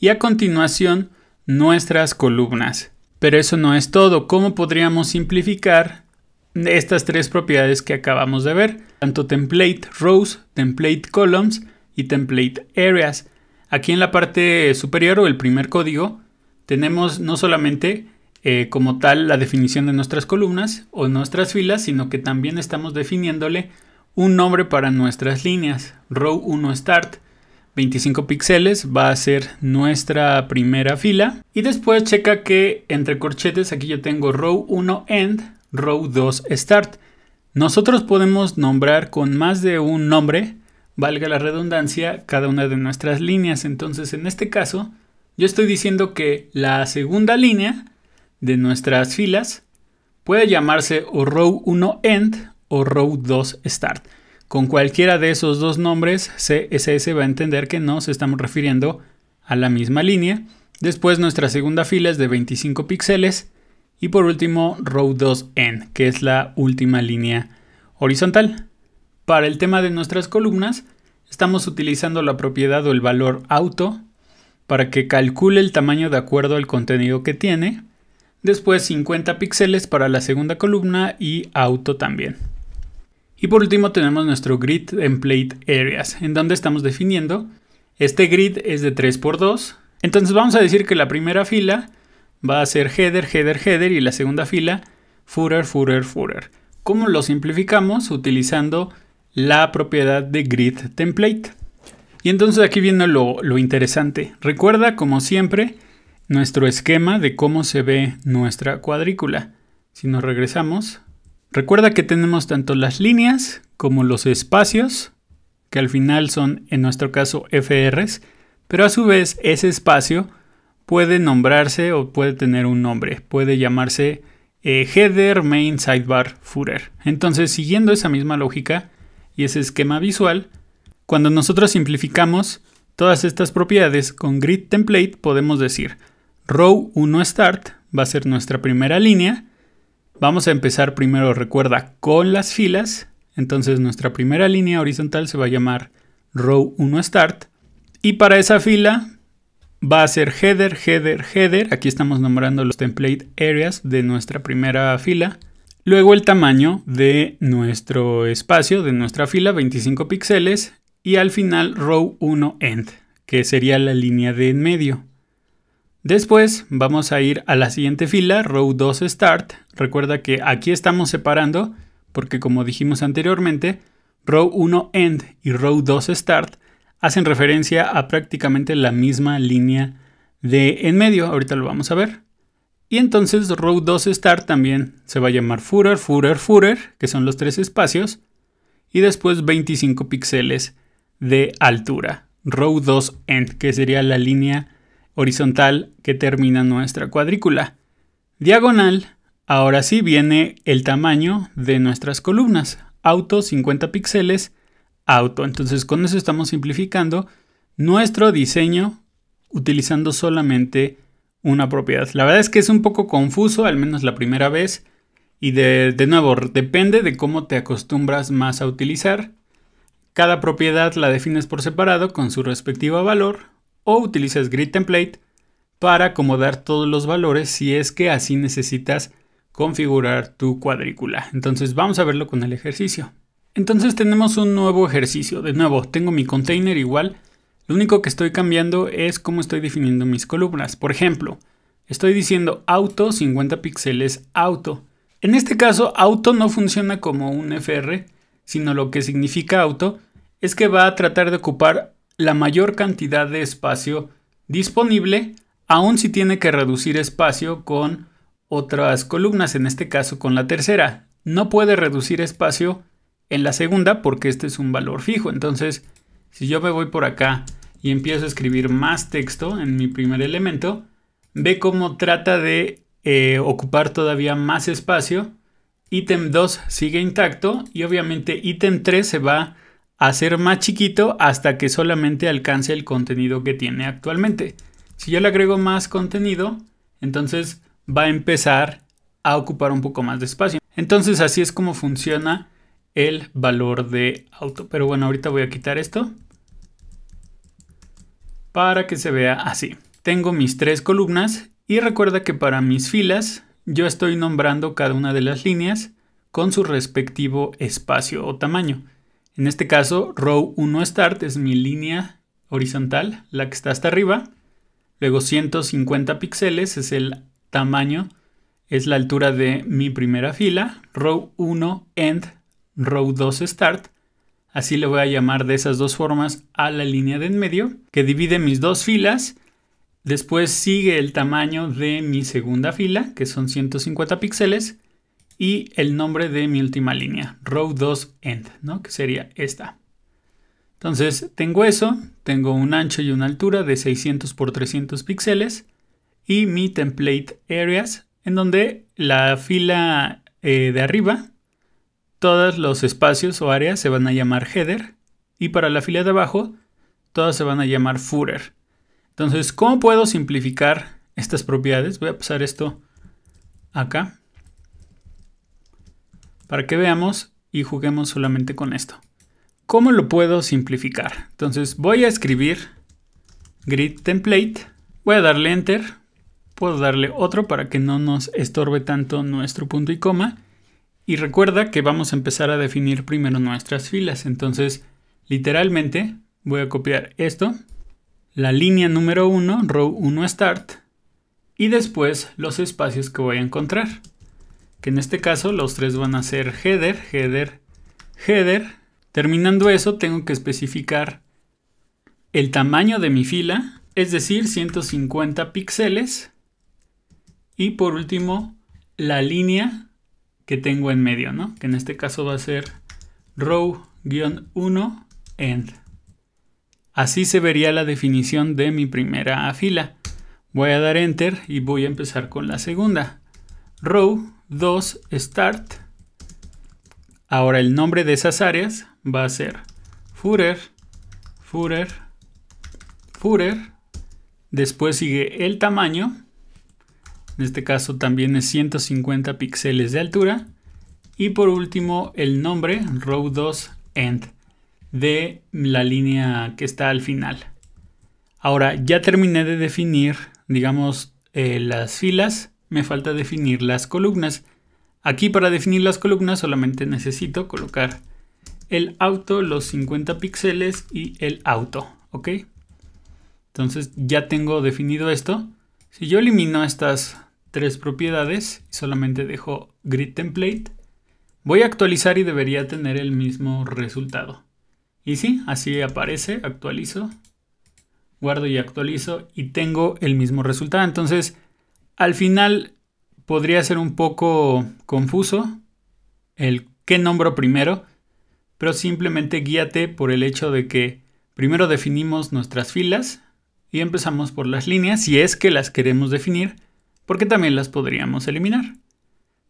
y a continuación nuestras columnas. Pero eso no es todo. ¿Cómo podríamos simplificar estas tres propiedades que acabamos de ver, tanto template rows, template columns y template areas. Aquí en la parte superior o el primer código tenemos no solamente eh, como tal la definición de nuestras columnas o nuestras filas, sino que también estamos definiéndole un nombre para nuestras líneas. Row 1 start, 25 píxeles va a ser nuestra primera fila. Y después checa que entre corchetes aquí yo tengo row 1 end row 2 start. Nosotros podemos nombrar con más de un nombre, valga la redundancia, cada una de nuestras líneas. Entonces, en este caso, yo estoy diciendo que la segunda línea de nuestras filas puede llamarse o row 1 end o row 2 start. Con cualquiera de esos dos nombres, CSS va a entender que nos estamos refiriendo a la misma línea. Después nuestra segunda fila es de 25 píxeles y por último, row 2N, que es la última línea horizontal. Para el tema de nuestras columnas, estamos utilizando la propiedad o el valor auto para que calcule el tamaño de acuerdo al contenido que tiene. Después 50 píxeles para la segunda columna y auto también. Y por último tenemos nuestro grid template areas, en donde estamos definiendo. Este grid es de 3x2, entonces vamos a decir que la primera fila va a ser header, header, header y la segunda fila footer, footer, footer. ¿Cómo lo simplificamos? Utilizando la propiedad de grid template. Y entonces aquí viene lo, lo interesante. Recuerda, como siempre, nuestro esquema de cómo se ve nuestra cuadrícula. Si nos regresamos, recuerda que tenemos tanto las líneas como los espacios, que al final son en nuestro caso FRs, pero a su vez ese espacio puede nombrarse o puede tener un nombre, puede llamarse eh, header main sidebar footer. Entonces, siguiendo esa misma lógica y ese esquema visual, cuando nosotros simplificamos todas estas propiedades con grid template, podemos decir row 1 start va a ser nuestra primera línea. Vamos a empezar primero, recuerda, con las filas. Entonces nuestra primera línea horizontal se va a llamar row 1 start. Y para esa fila va a ser header, header, header. Aquí estamos nombrando los template areas de nuestra primera fila. Luego el tamaño de nuestro espacio, de nuestra fila, 25 píxeles. Y al final row 1 end, que sería la línea de en medio. Después vamos a ir a la siguiente fila, row 2 start. Recuerda que aquí estamos separando porque como dijimos anteriormente, row 1 end y row 2 start hacen referencia a prácticamente la misma línea de en medio, ahorita lo vamos a ver. Y entonces Row 2 Star también se va a llamar furer furer furer, que son los tres espacios, y después 25 píxeles de altura. Row 2 End, que sería la línea horizontal que termina nuestra cuadrícula. Diagonal, ahora sí viene el tamaño de nuestras columnas. Auto 50 píxeles, auto. Entonces con eso estamos simplificando nuestro diseño utilizando solamente una propiedad. La verdad es que es un poco confuso, al menos la primera vez. Y de, de, nuevo, depende de cómo te acostumbras más a utilizar. Cada propiedad la defines por separado con su respectivo valor o utilizas grid template para acomodar todos los valores si es que así necesitas configurar tu cuadrícula. Entonces vamos a verlo con el ejercicio. Entonces tenemos un nuevo ejercicio. De nuevo, tengo mi container igual. Lo único que estoy cambiando es cómo estoy definiendo mis columnas. Por ejemplo, estoy diciendo auto 50 píxeles auto. En este caso, auto no funciona como un FR, sino lo que significa auto es que va a tratar de ocupar la mayor cantidad de espacio disponible, aun si tiene que reducir espacio con otras columnas, en este caso con la tercera. No puede reducir espacio en la segunda porque este es un valor fijo. Entonces, si yo me voy por acá y empiezo a escribir más texto en mi primer elemento, ve cómo trata de eh, ocupar todavía más espacio. Ítem 2 sigue intacto y obviamente ítem 3 se va a hacer más chiquito hasta que solamente alcance el contenido que tiene actualmente. Si yo le agrego más contenido, entonces va a empezar a ocupar un poco más de espacio. Entonces así es como funciona el valor de auto. Pero bueno, ahorita voy a quitar esto para que se vea así. Tengo mis tres columnas y recuerda que para mis filas yo estoy nombrando cada una de las líneas con su respectivo espacio o tamaño. En este caso, row 1 start es mi línea horizontal, la que está hasta arriba. Luego 150 píxeles es el tamaño, es la altura de mi primera fila. Row 1 end row 2 start, así le voy a llamar de esas dos formas a la línea de en medio, que divide mis dos filas, después sigue el tamaño de mi segunda fila, que son 150 píxeles, y el nombre de mi última línea, row 2 end, ¿no? que sería esta. Entonces tengo eso, tengo un ancho y una altura de 600 por 300 píxeles y mi template areas, en donde la fila eh, de arriba todos los espacios o áreas se van a llamar header y para la fila de abajo todas se van a llamar footer. Entonces, ¿cómo puedo simplificar estas propiedades? Voy a pasar esto acá para que veamos y juguemos solamente con esto. ¿Cómo lo puedo simplificar? Entonces voy a escribir grid template, voy a darle enter, puedo darle otro para que no nos estorbe tanto nuestro punto y coma y recuerda que vamos a empezar a definir primero nuestras filas. Entonces, literalmente, voy a copiar esto, la línea número 1, row 1 start, y después los espacios que voy a encontrar. Que en este caso los tres van a ser header, header, header. Terminando eso, tengo que especificar el tamaño de mi fila, es decir, 150 píxeles. Y por último, la línea que tengo en medio, ¿no? Que en este caso va a ser row-1 end. Así se vería la definición de mi primera fila. Voy a dar enter y voy a empezar con la segunda. Row 2 start. Ahora el nombre de esas áreas va a ser footer, footer, footer. Después sigue el tamaño en este caso también es 150 píxeles de altura. Y por último el nombre row 2 end de la línea que está al final. Ahora ya terminé de definir, digamos, eh, las filas, me falta definir las columnas. Aquí para definir las columnas solamente necesito colocar el auto, los 50 píxeles y el auto, ¿ok? Entonces ya tengo definido esto. Si yo elimino estas tres propiedades y solamente dejo grid template. Voy a actualizar y debería tener el mismo resultado. Y sí, así aparece, actualizo, guardo y actualizo y tengo el mismo resultado. Entonces, al final podría ser un poco confuso el qué nombro primero, pero simplemente guíate por el hecho de que primero definimos nuestras filas y empezamos por las líneas si es que las queremos definir porque también las podríamos eliminar.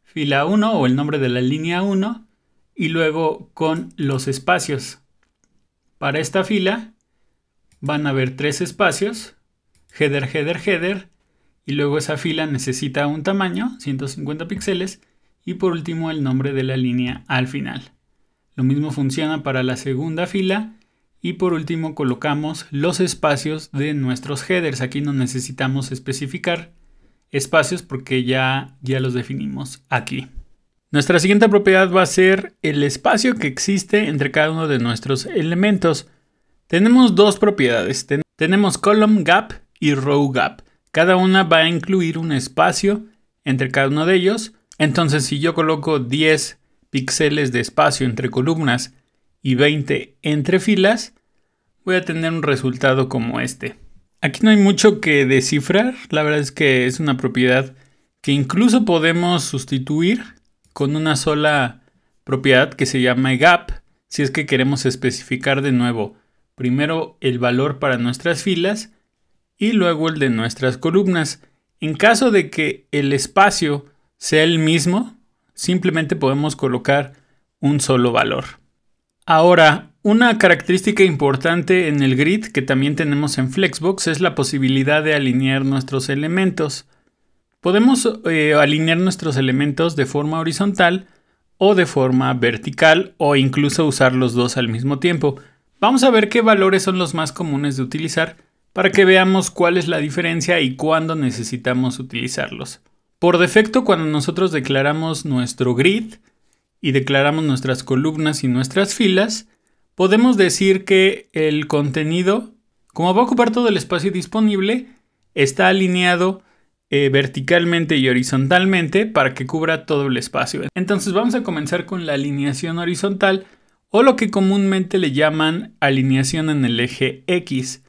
Fila 1 o el nombre de la línea 1 y luego con los espacios. Para esta fila van a haber tres espacios, header, header, header, y luego esa fila necesita un tamaño, 150 píxeles, y por último el nombre de la línea al final. Lo mismo funciona para la segunda fila y por último colocamos los espacios de nuestros headers. Aquí no necesitamos especificar espacios porque ya, ya los definimos aquí. Nuestra siguiente propiedad va a ser el espacio que existe entre cada uno de nuestros elementos. Tenemos dos propiedades. tenemos column gap y row gap. Cada una va a incluir un espacio entre cada uno de ellos. Entonces si yo coloco 10 píxeles de espacio entre columnas y 20 entre filas, voy a tener un resultado como este. Aquí no hay mucho que descifrar, la verdad es que es una propiedad que incluso podemos sustituir con una sola propiedad que se llama gap, si es que queremos especificar de nuevo primero el valor para nuestras filas y luego el de nuestras columnas. En caso de que el espacio sea el mismo, simplemente podemos colocar un solo valor. Ahora, una característica importante en el grid que también tenemos en Flexbox es la posibilidad de alinear nuestros elementos. Podemos eh, alinear nuestros elementos de forma horizontal o de forma vertical o incluso usar los dos al mismo tiempo. Vamos a ver qué valores son los más comunes de utilizar para que veamos cuál es la diferencia y cuándo necesitamos utilizarlos. Por defecto, cuando nosotros declaramos nuestro grid y declaramos nuestras columnas y nuestras filas, podemos decir que el contenido, como va a ocupar todo el espacio disponible, está alineado eh, verticalmente y horizontalmente para que cubra todo el espacio. Entonces vamos a comenzar con la alineación horizontal o lo que comúnmente le llaman alineación en el eje X.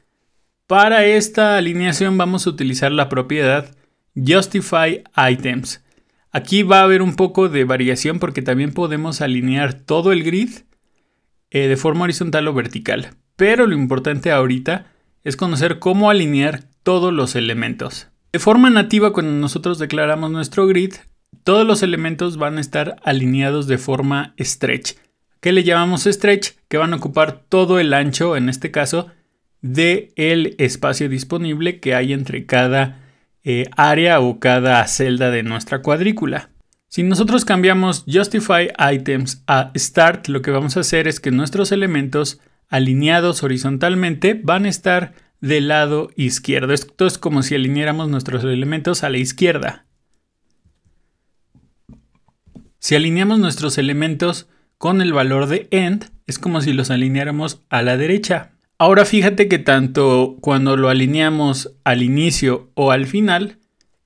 Para esta alineación vamos a utilizar la propiedad Justify Items. Aquí va a haber un poco de variación porque también podemos alinear todo el grid eh, de forma horizontal o vertical. Pero lo importante ahorita es conocer cómo alinear todos los elementos. De forma nativa, cuando nosotros declaramos nuestro grid, todos los elementos van a estar alineados de forma stretch. ¿Qué le llamamos stretch? Que van a ocupar todo el ancho, en este caso, del el espacio disponible que hay entre cada eh, área o cada celda de nuestra cuadrícula. Si nosotros cambiamos Justify Items a Start, lo que vamos a hacer es que nuestros elementos alineados horizontalmente van a estar del lado izquierdo. Esto es como si alineáramos nuestros elementos a la izquierda. Si alineamos nuestros elementos con el valor de end, es como si los alineáramos a la derecha. Ahora fíjate que tanto cuando lo alineamos al inicio o al final,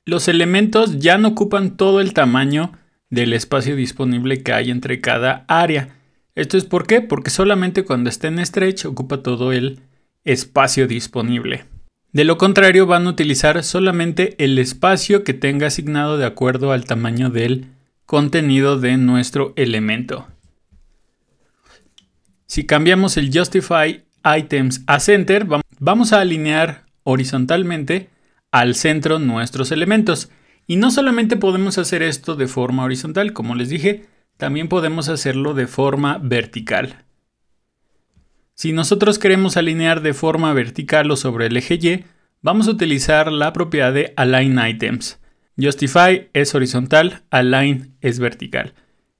los elementos ya no ocupan todo el tamaño del espacio disponible que hay entre cada área. ¿Esto es por qué? Porque solamente cuando esté en stretch ocupa todo el espacio disponible. De lo contrario van a utilizar solamente el espacio que tenga asignado de acuerdo al tamaño del contenido de nuestro elemento. Si cambiamos el justify items a center, vamos a alinear horizontalmente al centro nuestros elementos. Y no solamente podemos hacer esto de forma horizontal, como les dije, también podemos hacerlo de forma vertical. Si nosotros queremos alinear de forma vertical o sobre el eje Y, vamos a utilizar la propiedad de Align Items. Justify es horizontal, Align es vertical.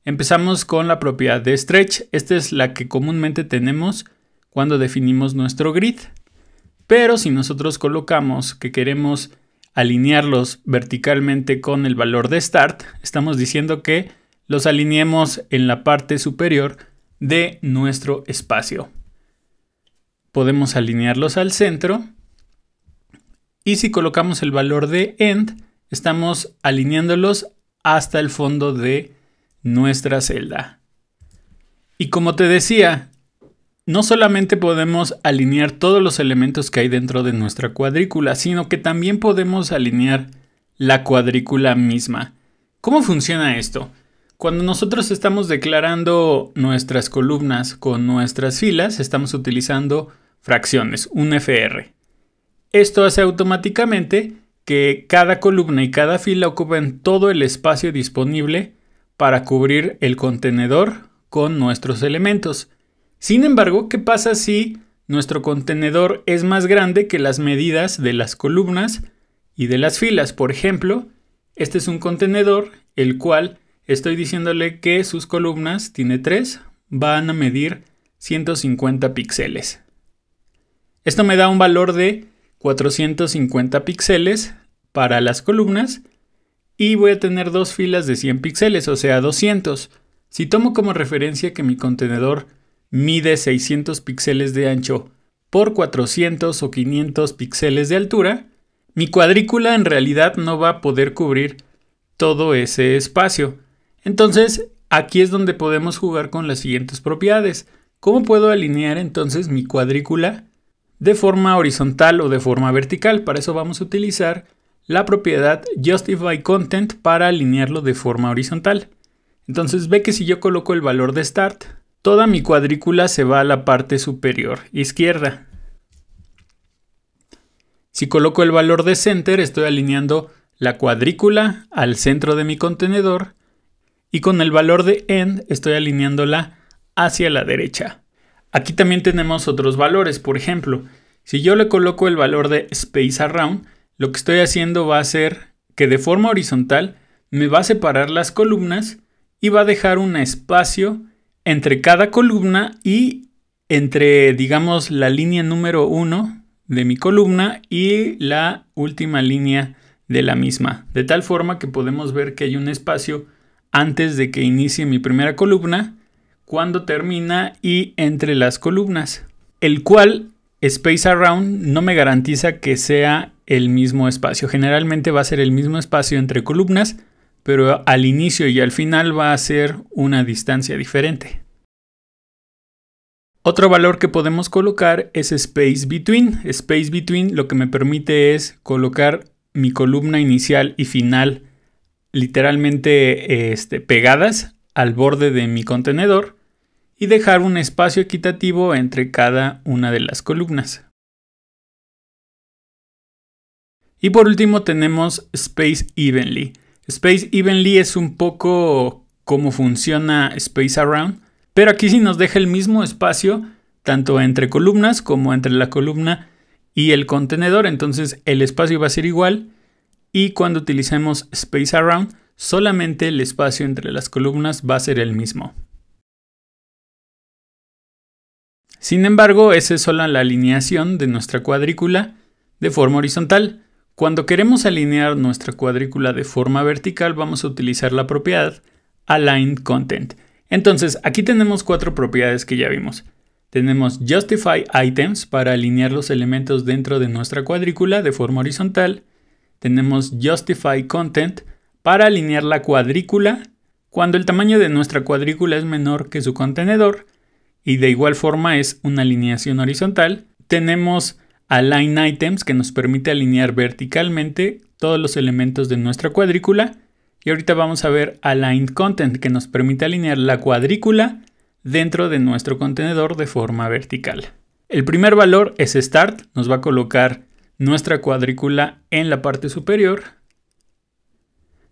Empezamos con la propiedad de Stretch. Esta es la que comúnmente tenemos cuando definimos nuestro grid. Pero si nosotros colocamos que queremos alinearlos verticalmente con el valor de start, estamos diciendo que los alineemos en la parte superior de nuestro espacio. Podemos alinearlos al centro y si colocamos el valor de end, estamos alineándolos hasta el fondo de nuestra celda. Y como te decía, no solamente podemos alinear todos los elementos que hay dentro de nuestra cuadrícula, sino que también podemos alinear la cuadrícula misma. ¿Cómo funciona esto? Cuando nosotros estamos declarando nuestras columnas con nuestras filas, estamos utilizando fracciones, un FR. Esto hace automáticamente que cada columna y cada fila ocupen todo el espacio disponible para cubrir el contenedor con nuestros elementos. Sin embargo, ¿qué pasa si nuestro contenedor es más grande que las medidas de las columnas y de las filas? Por ejemplo, este es un contenedor el cual estoy diciéndole que sus columnas, tiene tres, van a medir 150 píxeles. Esto me da un valor de 450 píxeles para las columnas y voy a tener dos filas de 100 píxeles, o sea 200. Si tomo como referencia que mi contenedor mide 600 píxeles de ancho por 400 o 500 píxeles de altura, mi cuadrícula en realidad no va a poder cubrir todo ese espacio. Entonces, aquí es donde podemos jugar con las siguientes propiedades. ¿Cómo puedo alinear entonces mi cuadrícula de forma horizontal o de forma vertical? Para eso vamos a utilizar la propiedad justify content para alinearlo de forma horizontal. Entonces ve que si yo coloco el valor de start Toda mi cuadrícula se va a la parte superior izquierda. Si coloco el valor de center, estoy alineando la cuadrícula al centro de mi contenedor y con el valor de end estoy alineándola hacia la derecha. Aquí también tenemos otros valores, por ejemplo, si yo le coloco el valor de space around, lo que estoy haciendo va a ser que de forma horizontal me va a separar las columnas y va a dejar un espacio entre cada columna y entre, digamos, la línea número 1 de mi columna y la última línea de la misma. De tal forma que podemos ver que hay un espacio antes de que inicie mi primera columna, cuando termina y entre las columnas. El cual Space Around no me garantiza que sea el mismo espacio. Generalmente va a ser el mismo espacio entre columnas, pero al inicio y al final va a ser una distancia diferente. Otro valor que podemos colocar es space between. Space between lo que me permite es colocar mi columna inicial y final literalmente este, pegadas al borde de mi contenedor y dejar un espacio equitativo entre cada una de las columnas. Y por último tenemos space evenly. Space Evenly es un poco cómo funciona Space Around, pero aquí sí nos deja el mismo espacio tanto entre columnas como entre la columna y el contenedor, entonces el espacio va a ser igual y cuando utilicemos Space Around solamente el espacio entre las columnas va a ser el mismo. Sin embargo, esa es solo la alineación de nuestra cuadrícula de forma horizontal. Cuando queremos alinear nuestra cuadrícula de forma vertical vamos a utilizar la propiedad Align Content. Entonces aquí tenemos cuatro propiedades que ya vimos. Tenemos Justify Items para alinear los elementos dentro de nuestra cuadrícula de forma horizontal. Tenemos Justify Content para alinear la cuadrícula cuando el tamaño de nuestra cuadrícula es menor que su contenedor. Y de igual forma es una alineación horizontal. Tenemos Align Items que nos permite alinear verticalmente todos los elementos de nuestra cuadrícula. Y ahorita vamos a ver Align Content que nos permite alinear la cuadrícula dentro de nuestro contenedor de forma vertical. El primer valor es Start, nos va a colocar nuestra cuadrícula en la parte superior.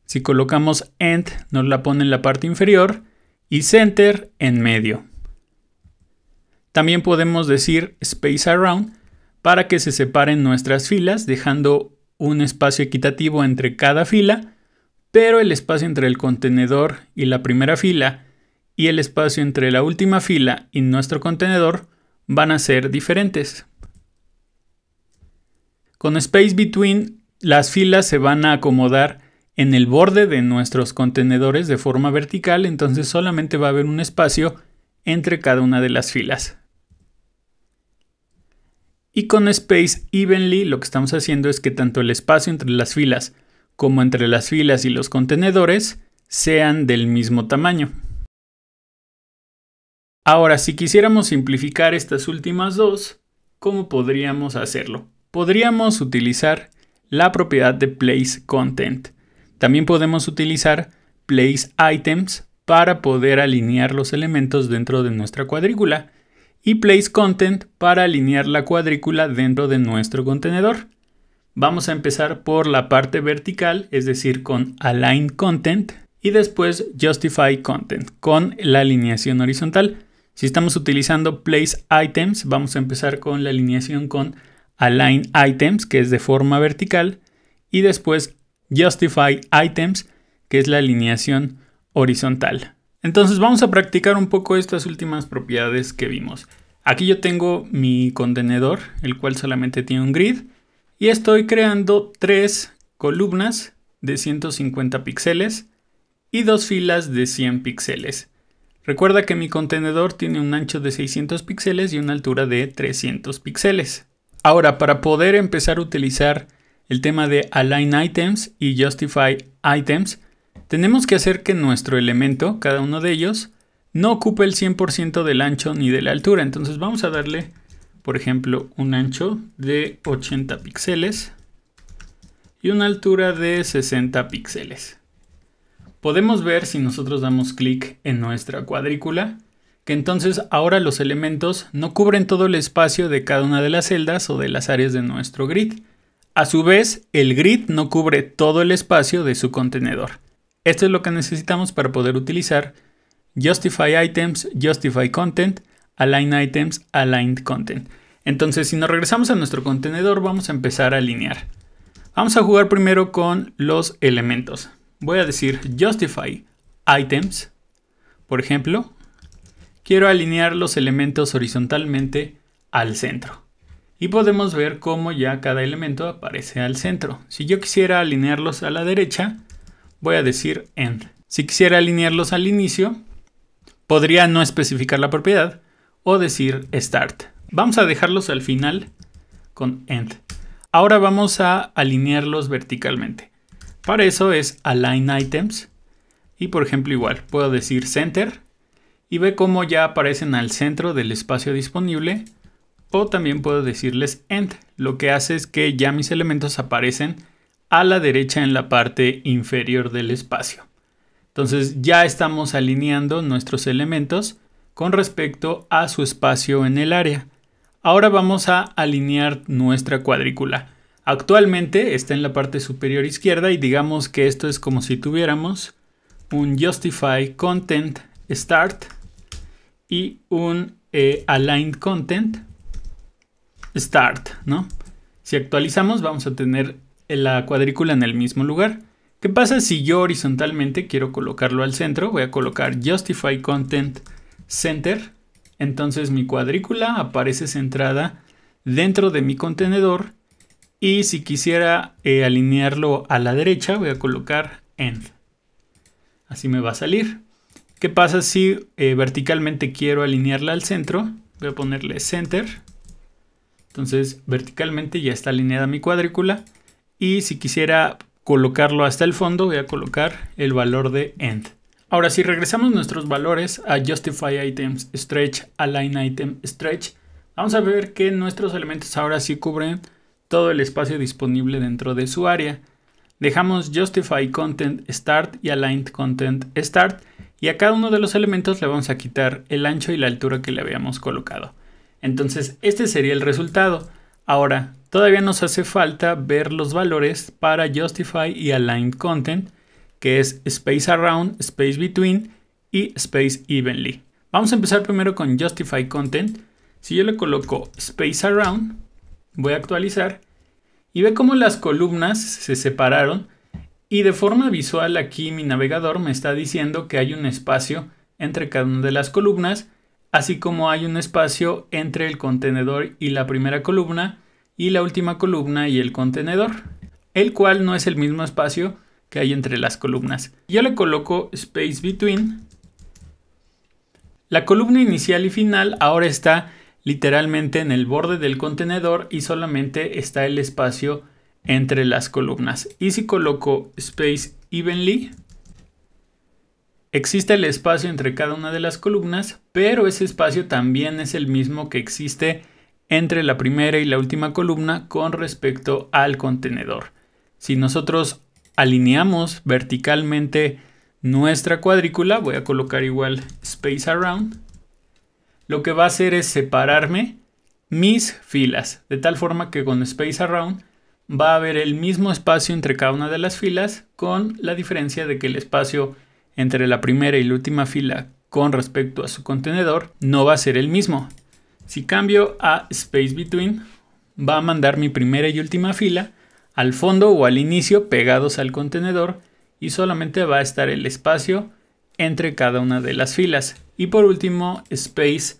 Si colocamos End nos la pone en la parte inferior y Center en medio. También podemos decir Space Around para que se separen nuestras filas, dejando un espacio equitativo entre cada fila, pero el espacio entre el contenedor y la primera fila y el espacio entre la última fila y nuestro contenedor van a ser diferentes. Con Space Between, las filas se van a acomodar en el borde de nuestros contenedores de forma vertical, entonces solamente va a haber un espacio entre cada una de las filas. Y con Space Evenly lo que estamos haciendo es que tanto el espacio entre las filas como entre las filas y los contenedores sean del mismo tamaño. Ahora, si quisiéramos simplificar estas últimas dos, ¿cómo podríamos hacerlo? Podríamos utilizar la propiedad de place content. También podemos utilizar place items para poder alinear los elementos dentro de nuestra cuadrícula y place content para alinear la cuadrícula dentro de nuestro contenedor. Vamos a empezar por la parte vertical, es decir, con align content y después justify content con la alineación horizontal. Si estamos utilizando place items, vamos a empezar con la alineación con align items, que es de forma vertical, y después justify items, que es la alineación horizontal. Entonces vamos a practicar un poco estas últimas propiedades que vimos. Aquí yo tengo mi contenedor, el cual solamente tiene un grid, y estoy creando tres columnas de 150 píxeles y dos filas de 100 píxeles. Recuerda que mi contenedor tiene un ancho de 600 píxeles y una altura de 300 píxeles. Ahora, para poder empezar a utilizar el tema de Align Items y Justify Items, tenemos que hacer que nuestro elemento, cada uno de ellos, no ocupe el 100% del ancho ni de la altura. Entonces vamos a darle, por ejemplo, un ancho de 80 píxeles y una altura de 60 píxeles. Podemos ver si nosotros damos clic en nuestra cuadrícula, que entonces ahora los elementos no cubren todo el espacio de cada una de las celdas o de las áreas de nuestro grid. A su vez, el grid no cubre todo el espacio de su contenedor. Esto es lo que necesitamos para poder utilizar justify items, justify content, align items, aligned content. Entonces, si nos regresamos a nuestro contenedor, vamos a empezar a alinear. Vamos a jugar primero con los elementos. Voy a decir justify items, por ejemplo. Quiero alinear los elementos horizontalmente al centro. Y podemos ver cómo ya cada elemento aparece al centro. Si yo quisiera alinearlos a la derecha, voy a decir end. Si quisiera alinearlos al inicio, podría no especificar la propiedad o decir start. Vamos a dejarlos al final con end. Ahora vamos a alinearlos verticalmente. Para eso es align items y por ejemplo igual puedo decir center y ve cómo ya aparecen al centro del espacio disponible o también puedo decirles end. Lo que hace es que ya mis elementos aparecen a la derecha en la parte inferior del espacio. Entonces ya estamos alineando nuestros elementos con respecto a su espacio en el área. Ahora vamos a alinear nuestra cuadrícula. Actualmente está en la parte superior izquierda y digamos que esto es como si tuviéramos un Justify Content Start y un align eh, Aligned Content Start, ¿no? Si actualizamos vamos a tener la cuadrícula en el mismo lugar. ¿Qué pasa si yo horizontalmente quiero colocarlo al centro? Voy a colocar Justify Content Center. Entonces mi cuadrícula aparece centrada dentro de mi contenedor. Y si quisiera eh, alinearlo a la derecha, voy a colocar End. Así me va a salir. ¿Qué pasa si eh, verticalmente quiero alinearla al centro? Voy a ponerle Center. Entonces verticalmente ya está alineada mi cuadrícula. Y si quisiera colocarlo hasta el fondo, voy a colocar el valor de end. Ahora, si regresamos nuestros valores a justify items stretch, align item stretch, vamos a ver que nuestros elementos ahora sí cubren todo el espacio disponible dentro de su área. Dejamos justify content start y aligned content start y a cada uno de los elementos le vamos a quitar el ancho y la altura que le habíamos colocado. Entonces, este sería el resultado. Ahora, Todavía nos hace falta ver los valores para justify y align content, que es space around, space between y space evenly. Vamos a empezar primero con justify content. Si yo le coloco space around, voy a actualizar y ve cómo las columnas se separaron y de forma visual aquí mi navegador me está diciendo que hay un espacio entre cada una de las columnas, así como hay un espacio entre el contenedor y la primera columna y la última columna y el contenedor, el cual no es el mismo espacio que hay entre las columnas. Yo le coloco space between. La columna inicial y final ahora está literalmente en el borde del contenedor y solamente está el espacio entre las columnas. Y si coloco space evenly, existe el espacio entre cada una de las columnas, pero ese espacio también es el mismo que existe entre la primera y la última columna con respecto al contenedor. Si nosotros alineamos verticalmente nuestra cuadrícula, voy a colocar igual space around, lo que va a hacer es separarme mis filas, de tal forma que con space around va a haber el mismo espacio entre cada una de las filas, con la diferencia de que el espacio entre la primera y la última fila con respecto a su contenedor no va a ser el mismo. Si cambio a Space Between, va a mandar mi primera y última fila al fondo o al inicio pegados al contenedor y solamente va a estar el espacio entre cada una de las filas. Y por último, Space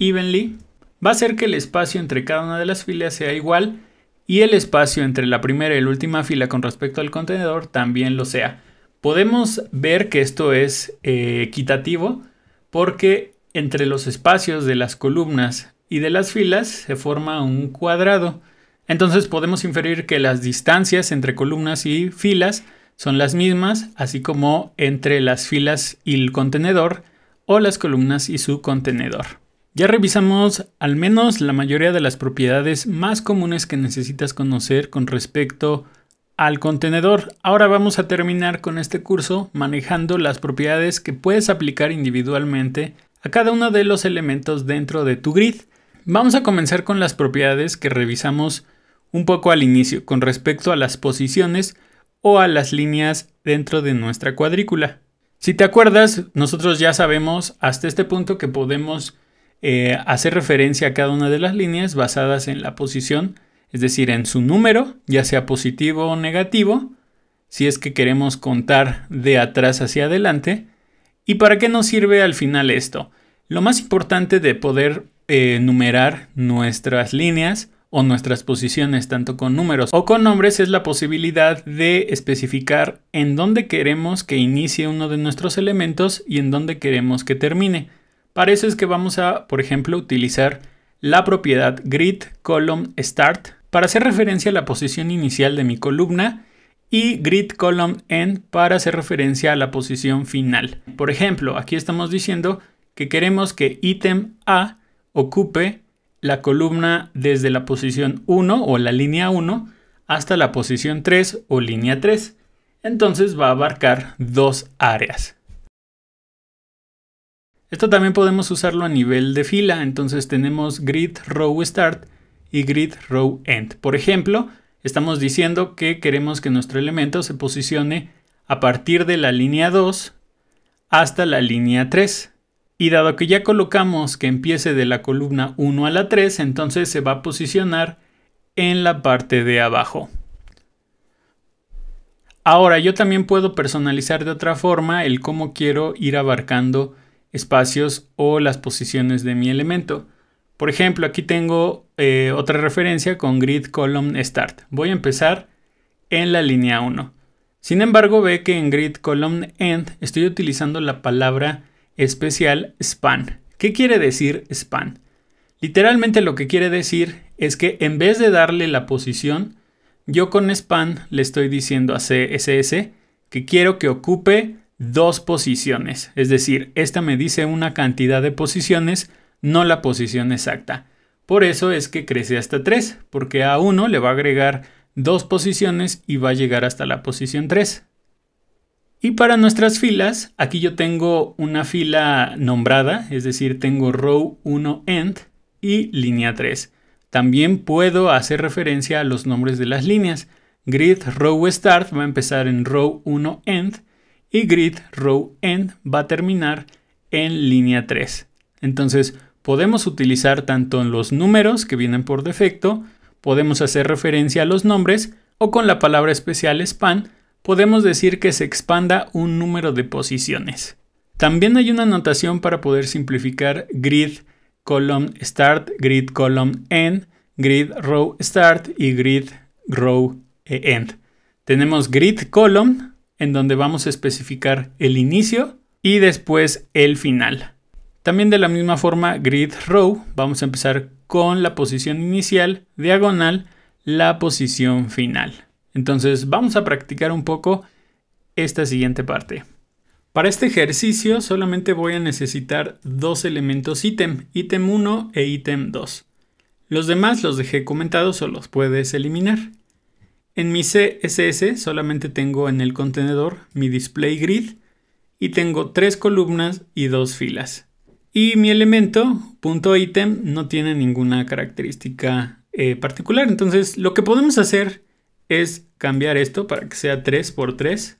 Evenly va a hacer que el espacio entre cada una de las filas sea igual y el espacio entre la primera y la última fila con respecto al contenedor también lo sea. Podemos ver que esto es eh, equitativo porque entre los espacios de las columnas y de las filas se forma un cuadrado. Entonces podemos inferir que las distancias entre columnas y filas son las mismas, así como entre las filas y el contenedor, o las columnas y su contenedor. Ya revisamos al menos la mayoría de las propiedades más comunes que necesitas conocer con respecto al contenedor. Ahora vamos a terminar con este curso manejando las propiedades que puedes aplicar individualmente a cada uno de los elementos dentro de tu grid. Vamos a comenzar con las propiedades que revisamos un poco al inicio con respecto a las posiciones o a las líneas dentro de nuestra cuadrícula. Si te acuerdas, nosotros ya sabemos hasta este punto que podemos eh, hacer referencia a cada una de las líneas basadas en la posición, es decir, en su número, ya sea positivo o negativo, si es que queremos contar de atrás hacia adelante, ¿Y para qué nos sirve al final esto? Lo más importante de poder eh, numerar nuestras líneas o nuestras posiciones tanto con números o con nombres es la posibilidad de especificar en dónde queremos que inicie uno de nuestros elementos y en dónde queremos que termine. Para eso es que vamos a, por ejemplo, utilizar la propiedad grid column start para hacer referencia a la posición inicial de mi columna y grid column end para hacer referencia a la posición final. Por ejemplo, aquí estamos diciendo que queremos que ítem A ocupe la columna desde la posición 1 o la línea 1 hasta la posición 3 o línea 3. Entonces va a abarcar dos áreas. Esto también podemos usarlo a nivel de fila, entonces tenemos grid row start y grid row end. Por ejemplo, Estamos diciendo que queremos que nuestro elemento se posicione a partir de la línea 2 hasta la línea 3. Y dado que ya colocamos que empiece de la columna 1 a la 3, entonces se va a posicionar en la parte de abajo. Ahora yo también puedo personalizar de otra forma el cómo quiero ir abarcando espacios o las posiciones de mi elemento. Por ejemplo, aquí tengo eh, otra referencia con grid column start. Voy a empezar en la línea 1. Sin embargo, ve que en grid column end estoy utilizando la palabra especial span. ¿Qué quiere decir span? Literalmente lo que quiere decir es que en vez de darle la posición, yo con span le estoy diciendo a CSS que quiero que ocupe dos posiciones. Es decir, esta me dice una cantidad de posiciones no la posición exacta. Por eso es que crece hasta 3, porque a 1 le va a agregar dos posiciones y va a llegar hasta la posición 3. Y para nuestras filas, aquí yo tengo una fila nombrada, es decir, tengo row 1 end y línea 3. También puedo hacer referencia a los nombres de las líneas. Grid row start va a empezar en row 1 end y grid row end va a terminar en línea 3. Entonces, Podemos utilizar tanto en los números que vienen por defecto, podemos hacer referencia a los nombres o con la palabra especial span podemos decir que se expanda un número de posiciones. También hay una anotación para poder simplificar grid column start, grid column end, grid row start y grid row e end. Tenemos grid column en donde vamos a especificar el inicio y después el final. También de la misma forma, grid row, vamos a empezar con la posición inicial, diagonal, la posición final. Entonces vamos a practicar un poco esta siguiente parte. Para este ejercicio solamente voy a necesitar dos elementos ítem, ítem 1 e ítem 2. Los demás los dejé comentados o los puedes eliminar. En mi CSS solamente tengo en el contenedor mi display grid y tengo tres columnas y dos filas. Y mi elemento, punto item, no tiene ninguna característica eh, particular. Entonces lo que podemos hacer es cambiar esto para que sea 3 por 3.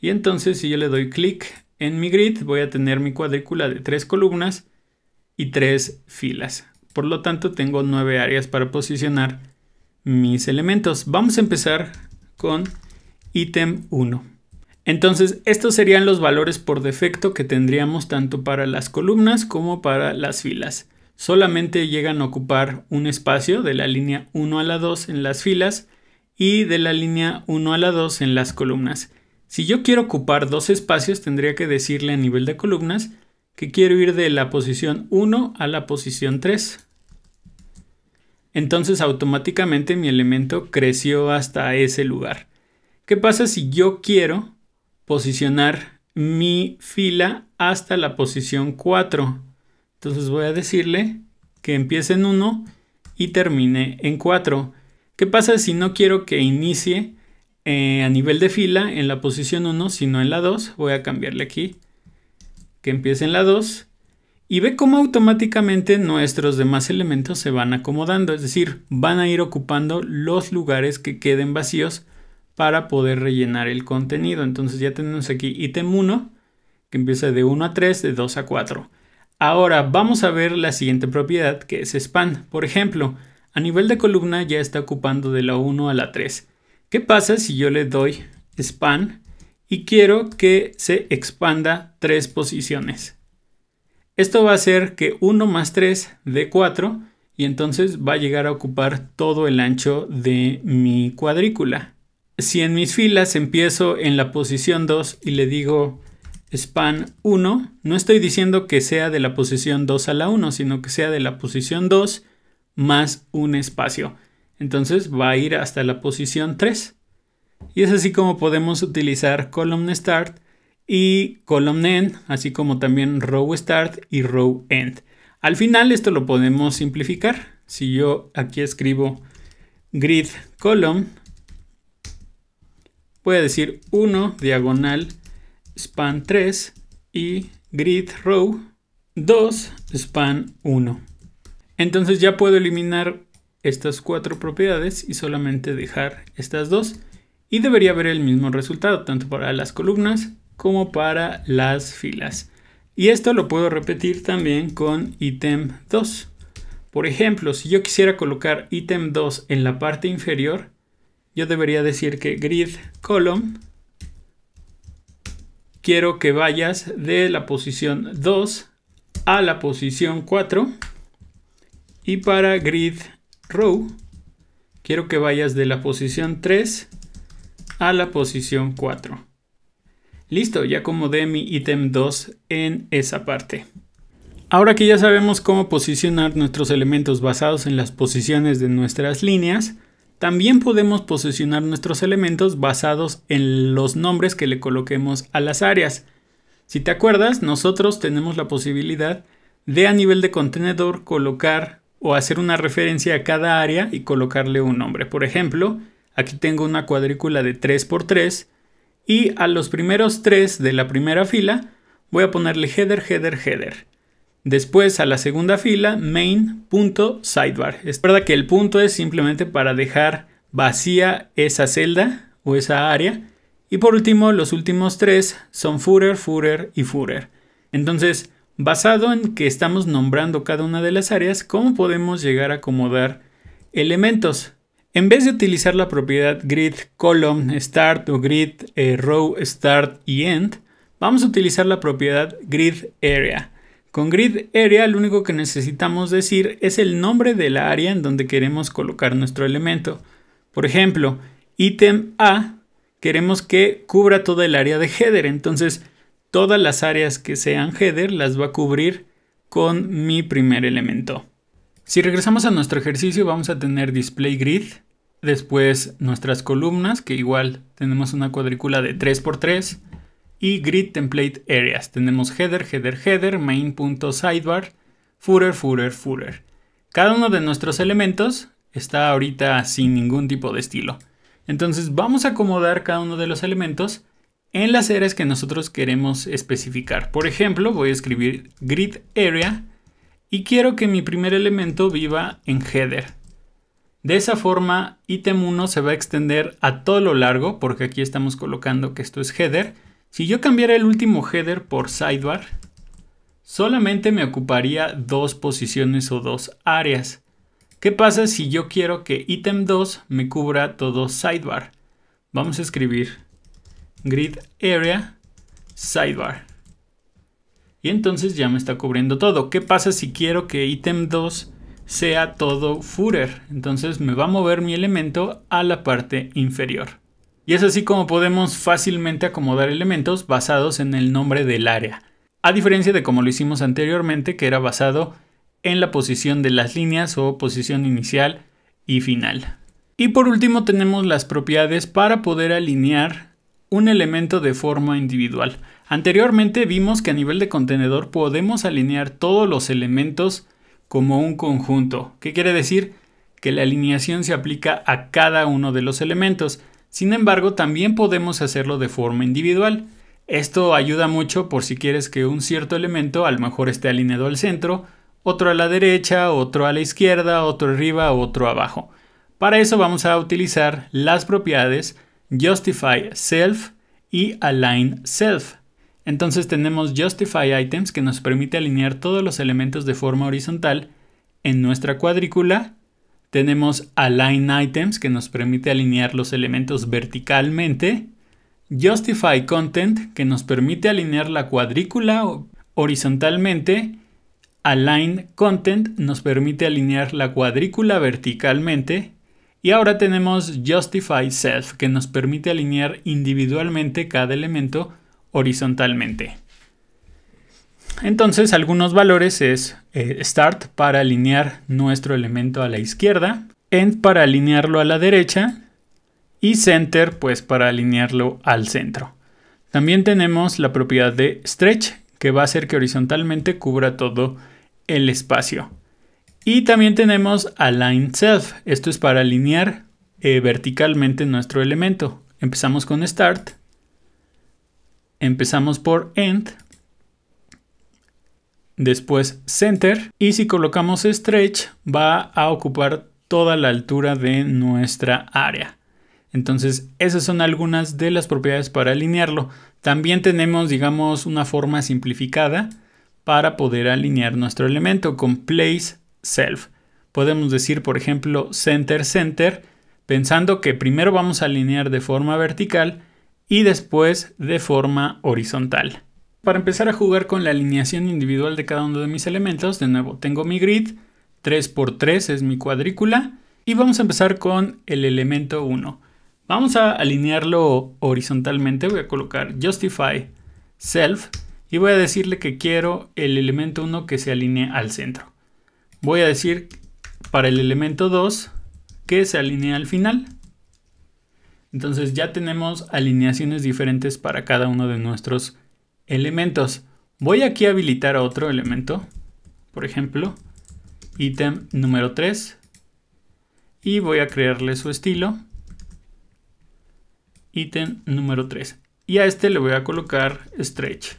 Y entonces si yo le doy clic en mi grid, voy a tener mi cuadrícula de 3 columnas y 3 filas. Por lo tanto, tengo 9 áreas para posicionar mis elementos. Vamos a empezar con ítem 1. Entonces, estos serían los valores por defecto que tendríamos tanto para las columnas como para las filas. Solamente llegan a ocupar un espacio de la línea 1 a la 2 en las filas y de la línea 1 a la 2 en las columnas. Si yo quiero ocupar dos espacios, tendría que decirle a nivel de columnas que quiero ir de la posición 1 a la posición 3. Entonces automáticamente mi elemento creció hasta ese lugar. ¿Qué pasa si yo quiero posicionar mi fila hasta la posición 4. Entonces voy a decirle que empiece en 1 y termine en 4. ¿Qué pasa si no quiero que inicie eh, a nivel de fila en la posición 1, sino en la 2? Voy a cambiarle aquí que empiece en la 2 y ve cómo automáticamente nuestros demás elementos se van acomodando, es decir, van a ir ocupando los lugares que queden vacíos para poder rellenar el contenido. Entonces ya tenemos aquí ítem 1 que empieza de 1 a 3, de 2 a 4. Ahora vamos a ver la siguiente propiedad que es span. Por ejemplo, a nivel de columna ya está ocupando de la 1 a la 3. ¿Qué pasa si yo le doy span y quiero que se expanda 3 posiciones? Esto va a hacer que 1 más 3 de 4 y entonces va a llegar a ocupar todo el ancho de mi cuadrícula si en mis filas empiezo en la posición 2 y le digo span 1, no estoy diciendo que sea de la posición 2 a la 1, sino que sea de la posición 2 más un espacio. Entonces va a ir hasta la posición 3. Y es así como podemos utilizar column start y column end, así como también row start y row end. Al final esto lo podemos simplificar. Si yo aquí escribo grid column voy a decir 1 diagonal span 3 y grid row 2 span 1. Entonces ya puedo eliminar estas cuatro propiedades y solamente dejar estas dos y debería haber el mismo resultado tanto para las columnas como para las filas. Y esto lo puedo repetir también con ítem 2. Por ejemplo, si yo quisiera colocar ítem 2 en la parte inferior, yo debería decir que grid column quiero que vayas de la posición 2 a la posición 4 y para grid row quiero que vayas de la posición 3 a la posición 4. Listo, ya acomodé mi ítem 2 en esa parte. Ahora que ya sabemos cómo posicionar nuestros elementos basados en las posiciones de nuestras líneas, también podemos posicionar nuestros elementos basados en los nombres que le coloquemos a las áreas. Si te acuerdas, nosotros tenemos la posibilidad de a nivel de contenedor colocar o hacer una referencia a cada área y colocarle un nombre. Por ejemplo, aquí tengo una cuadrícula de 3x3 y a los primeros tres de la primera fila voy a ponerle header, header, header. Después a la segunda fila, main.sidebar. verdad que el punto es simplemente para dejar vacía esa celda o esa área. Y por último, los últimos tres son footer, footer y footer. Entonces, basado en que estamos nombrando cada una de las áreas, ¿cómo podemos llegar a acomodar elementos? En vez de utilizar la propiedad grid column start o grid eh, row start y end, vamos a utilizar la propiedad grid area. Con grid area lo único que necesitamos decir es el nombre de la área en donde queremos colocar nuestro elemento. Por ejemplo, ítem A queremos que cubra toda el área de header, entonces todas las áreas que sean header las va a cubrir con mi primer elemento. Si regresamos a nuestro ejercicio vamos a tener display grid, después nuestras columnas que igual tenemos una cuadrícula de 3x3, y Grid Template Areas. Tenemos header, header, header, main.sidebar, footer, footer, footer. Cada uno de nuestros elementos está ahorita sin ningún tipo de estilo. Entonces vamos a acomodar cada uno de los elementos en las áreas que nosotros queremos especificar. Por ejemplo, voy a escribir grid area y quiero que mi primer elemento viva en header. De esa forma, item 1 se va a extender a todo lo largo, porque aquí estamos colocando que esto es header, si yo cambiara el último header por sidebar, solamente me ocuparía dos posiciones o dos áreas. ¿Qué pasa si yo quiero que ítem 2 me cubra todo sidebar? Vamos a escribir grid area sidebar. Y entonces ya me está cubriendo todo. ¿Qué pasa si quiero que ítem 2 sea todo footer? Entonces me va a mover mi elemento a la parte inferior y es así como podemos fácilmente acomodar elementos basados en el nombre del área, a diferencia de como lo hicimos anteriormente que era basado en la posición de las líneas o posición inicial y final. Y por último tenemos las propiedades para poder alinear un elemento de forma individual. Anteriormente vimos que a nivel de contenedor podemos alinear todos los elementos como un conjunto. ¿Qué quiere decir? Que la alineación se aplica a cada uno de los elementos. Sin embargo, también podemos hacerlo de forma individual. Esto ayuda mucho por si quieres que un cierto elemento a lo mejor esté alineado al centro, otro a la derecha, otro a la izquierda, otro arriba, otro abajo. Para eso vamos a utilizar las propiedades justify self y align self. Entonces tenemos justify items que nos permite alinear todos los elementos de forma horizontal en nuestra cuadrícula tenemos Align Items que nos permite alinear los elementos verticalmente. Justify Content que nos permite alinear la cuadrícula horizontalmente. Align Content nos permite alinear la cuadrícula verticalmente. Y ahora tenemos Justify Self que nos permite alinear individualmente cada elemento horizontalmente. Entonces algunos valores es eh, start para alinear nuestro elemento a la izquierda, end para alinearlo a la derecha y center pues para alinearlo al centro. También tenemos la propiedad de stretch que va a hacer que horizontalmente cubra todo el espacio. Y también tenemos align self, esto es para alinear eh, verticalmente nuestro elemento. Empezamos con start, empezamos por end después center y si colocamos stretch va a ocupar toda la altura de nuestra área. Entonces esas son algunas de las propiedades para alinearlo. También tenemos digamos una forma simplificada para poder alinear nuestro elemento con place self. Podemos decir por ejemplo center center pensando que primero vamos a alinear de forma vertical y después de forma horizontal. Para empezar a jugar con la alineación individual de cada uno de mis elementos, de nuevo tengo mi grid, 3x3 es mi cuadrícula, y vamos a empezar con el elemento 1. Vamos a alinearlo horizontalmente, voy a colocar justify self y voy a decirle que quiero el elemento 1 que se alinee al centro. Voy a decir para el elemento 2 que se alinee al final. Entonces ya tenemos alineaciones diferentes para cada uno de nuestros elementos elementos. Voy aquí a habilitar a otro elemento, por ejemplo, ítem número 3, y voy a crearle su estilo, ítem número 3. Y a este le voy a colocar stretch.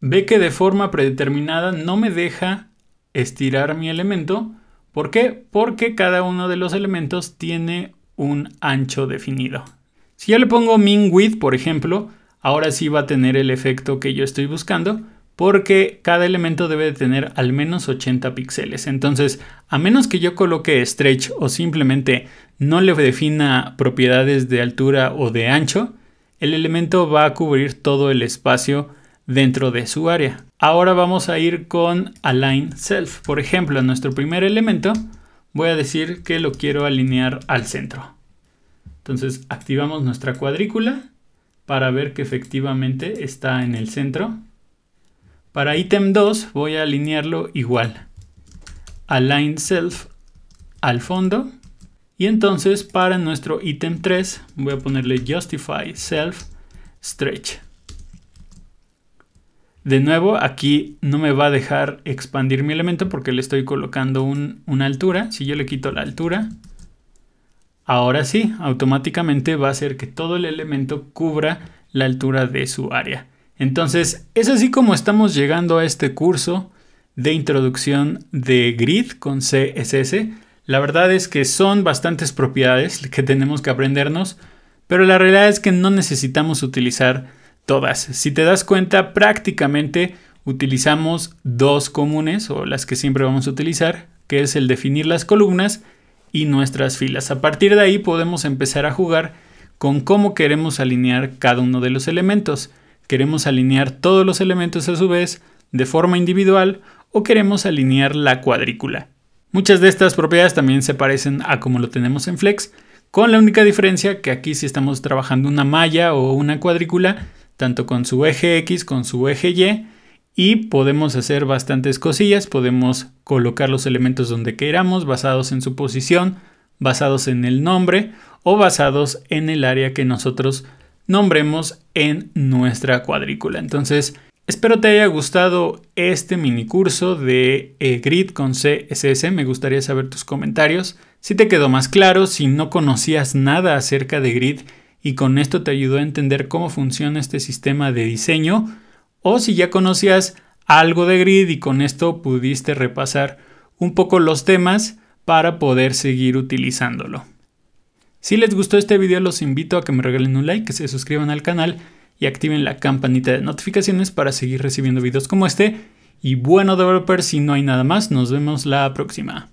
Ve que de forma predeterminada no me deja estirar mi elemento. ¿Por qué? Porque cada uno de los elementos tiene un ancho definido. Si yo le pongo min width, por ejemplo, ahora sí va a tener el efecto que yo estoy buscando porque cada elemento debe tener al menos 80 píxeles. Entonces, a menos que yo coloque stretch o simplemente no le defina propiedades de altura o de ancho, el elemento va a cubrir todo el espacio dentro de su área. Ahora vamos a ir con align self. Por ejemplo, en nuestro primer elemento voy a decir que lo quiero alinear al centro. Entonces activamos nuestra cuadrícula para ver que efectivamente está en el centro. Para ítem 2 voy a alinearlo igual. Align self al fondo. Y entonces para nuestro ítem 3 voy a ponerle justify self stretch. De nuevo, aquí no me va a dejar expandir mi elemento porque le estoy colocando una altura. Si yo le quito la altura, Ahora sí, automáticamente va a hacer que todo el elemento cubra la altura de su área. Entonces, es así como estamos llegando a este curso de introducción de grid con CSS. La verdad es que son bastantes propiedades que tenemos que aprendernos, pero la realidad es que no necesitamos utilizar todas. Si te das cuenta, prácticamente utilizamos dos comunes o las que siempre vamos a utilizar, que es el definir las columnas y nuestras filas. A partir de ahí podemos empezar a jugar con cómo queremos alinear cada uno de los elementos. Queremos alinear todos los elementos a su vez, de forma individual, o queremos alinear la cuadrícula. Muchas de estas propiedades también se parecen a como lo tenemos en Flex, con la única diferencia que aquí si estamos trabajando una malla o una cuadrícula, tanto con su eje X, con su eje Y, y podemos hacer bastantes cosillas, podemos colocar los elementos donde queramos, basados en su posición, basados en el nombre o basados en el área que nosotros nombremos en nuestra cuadrícula. Entonces, espero te haya gustado este mini curso de eh, Grid con CSS. Me gustaría saber tus comentarios. Si te quedó más claro, si no conocías nada acerca de Grid y con esto te ayudó a entender cómo funciona este sistema de diseño, o si ya conocías algo de grid y con esto pudiste repasar un poco los temas para poder seguir utilizándolo. Si les gustó este video los invito a que me regalen un like, que se suscriban al canal y activen la campanita de notificaciones para seguir recibiendo videos como este. Y bueno developer, si no hay nada más, nos vemos la próxima.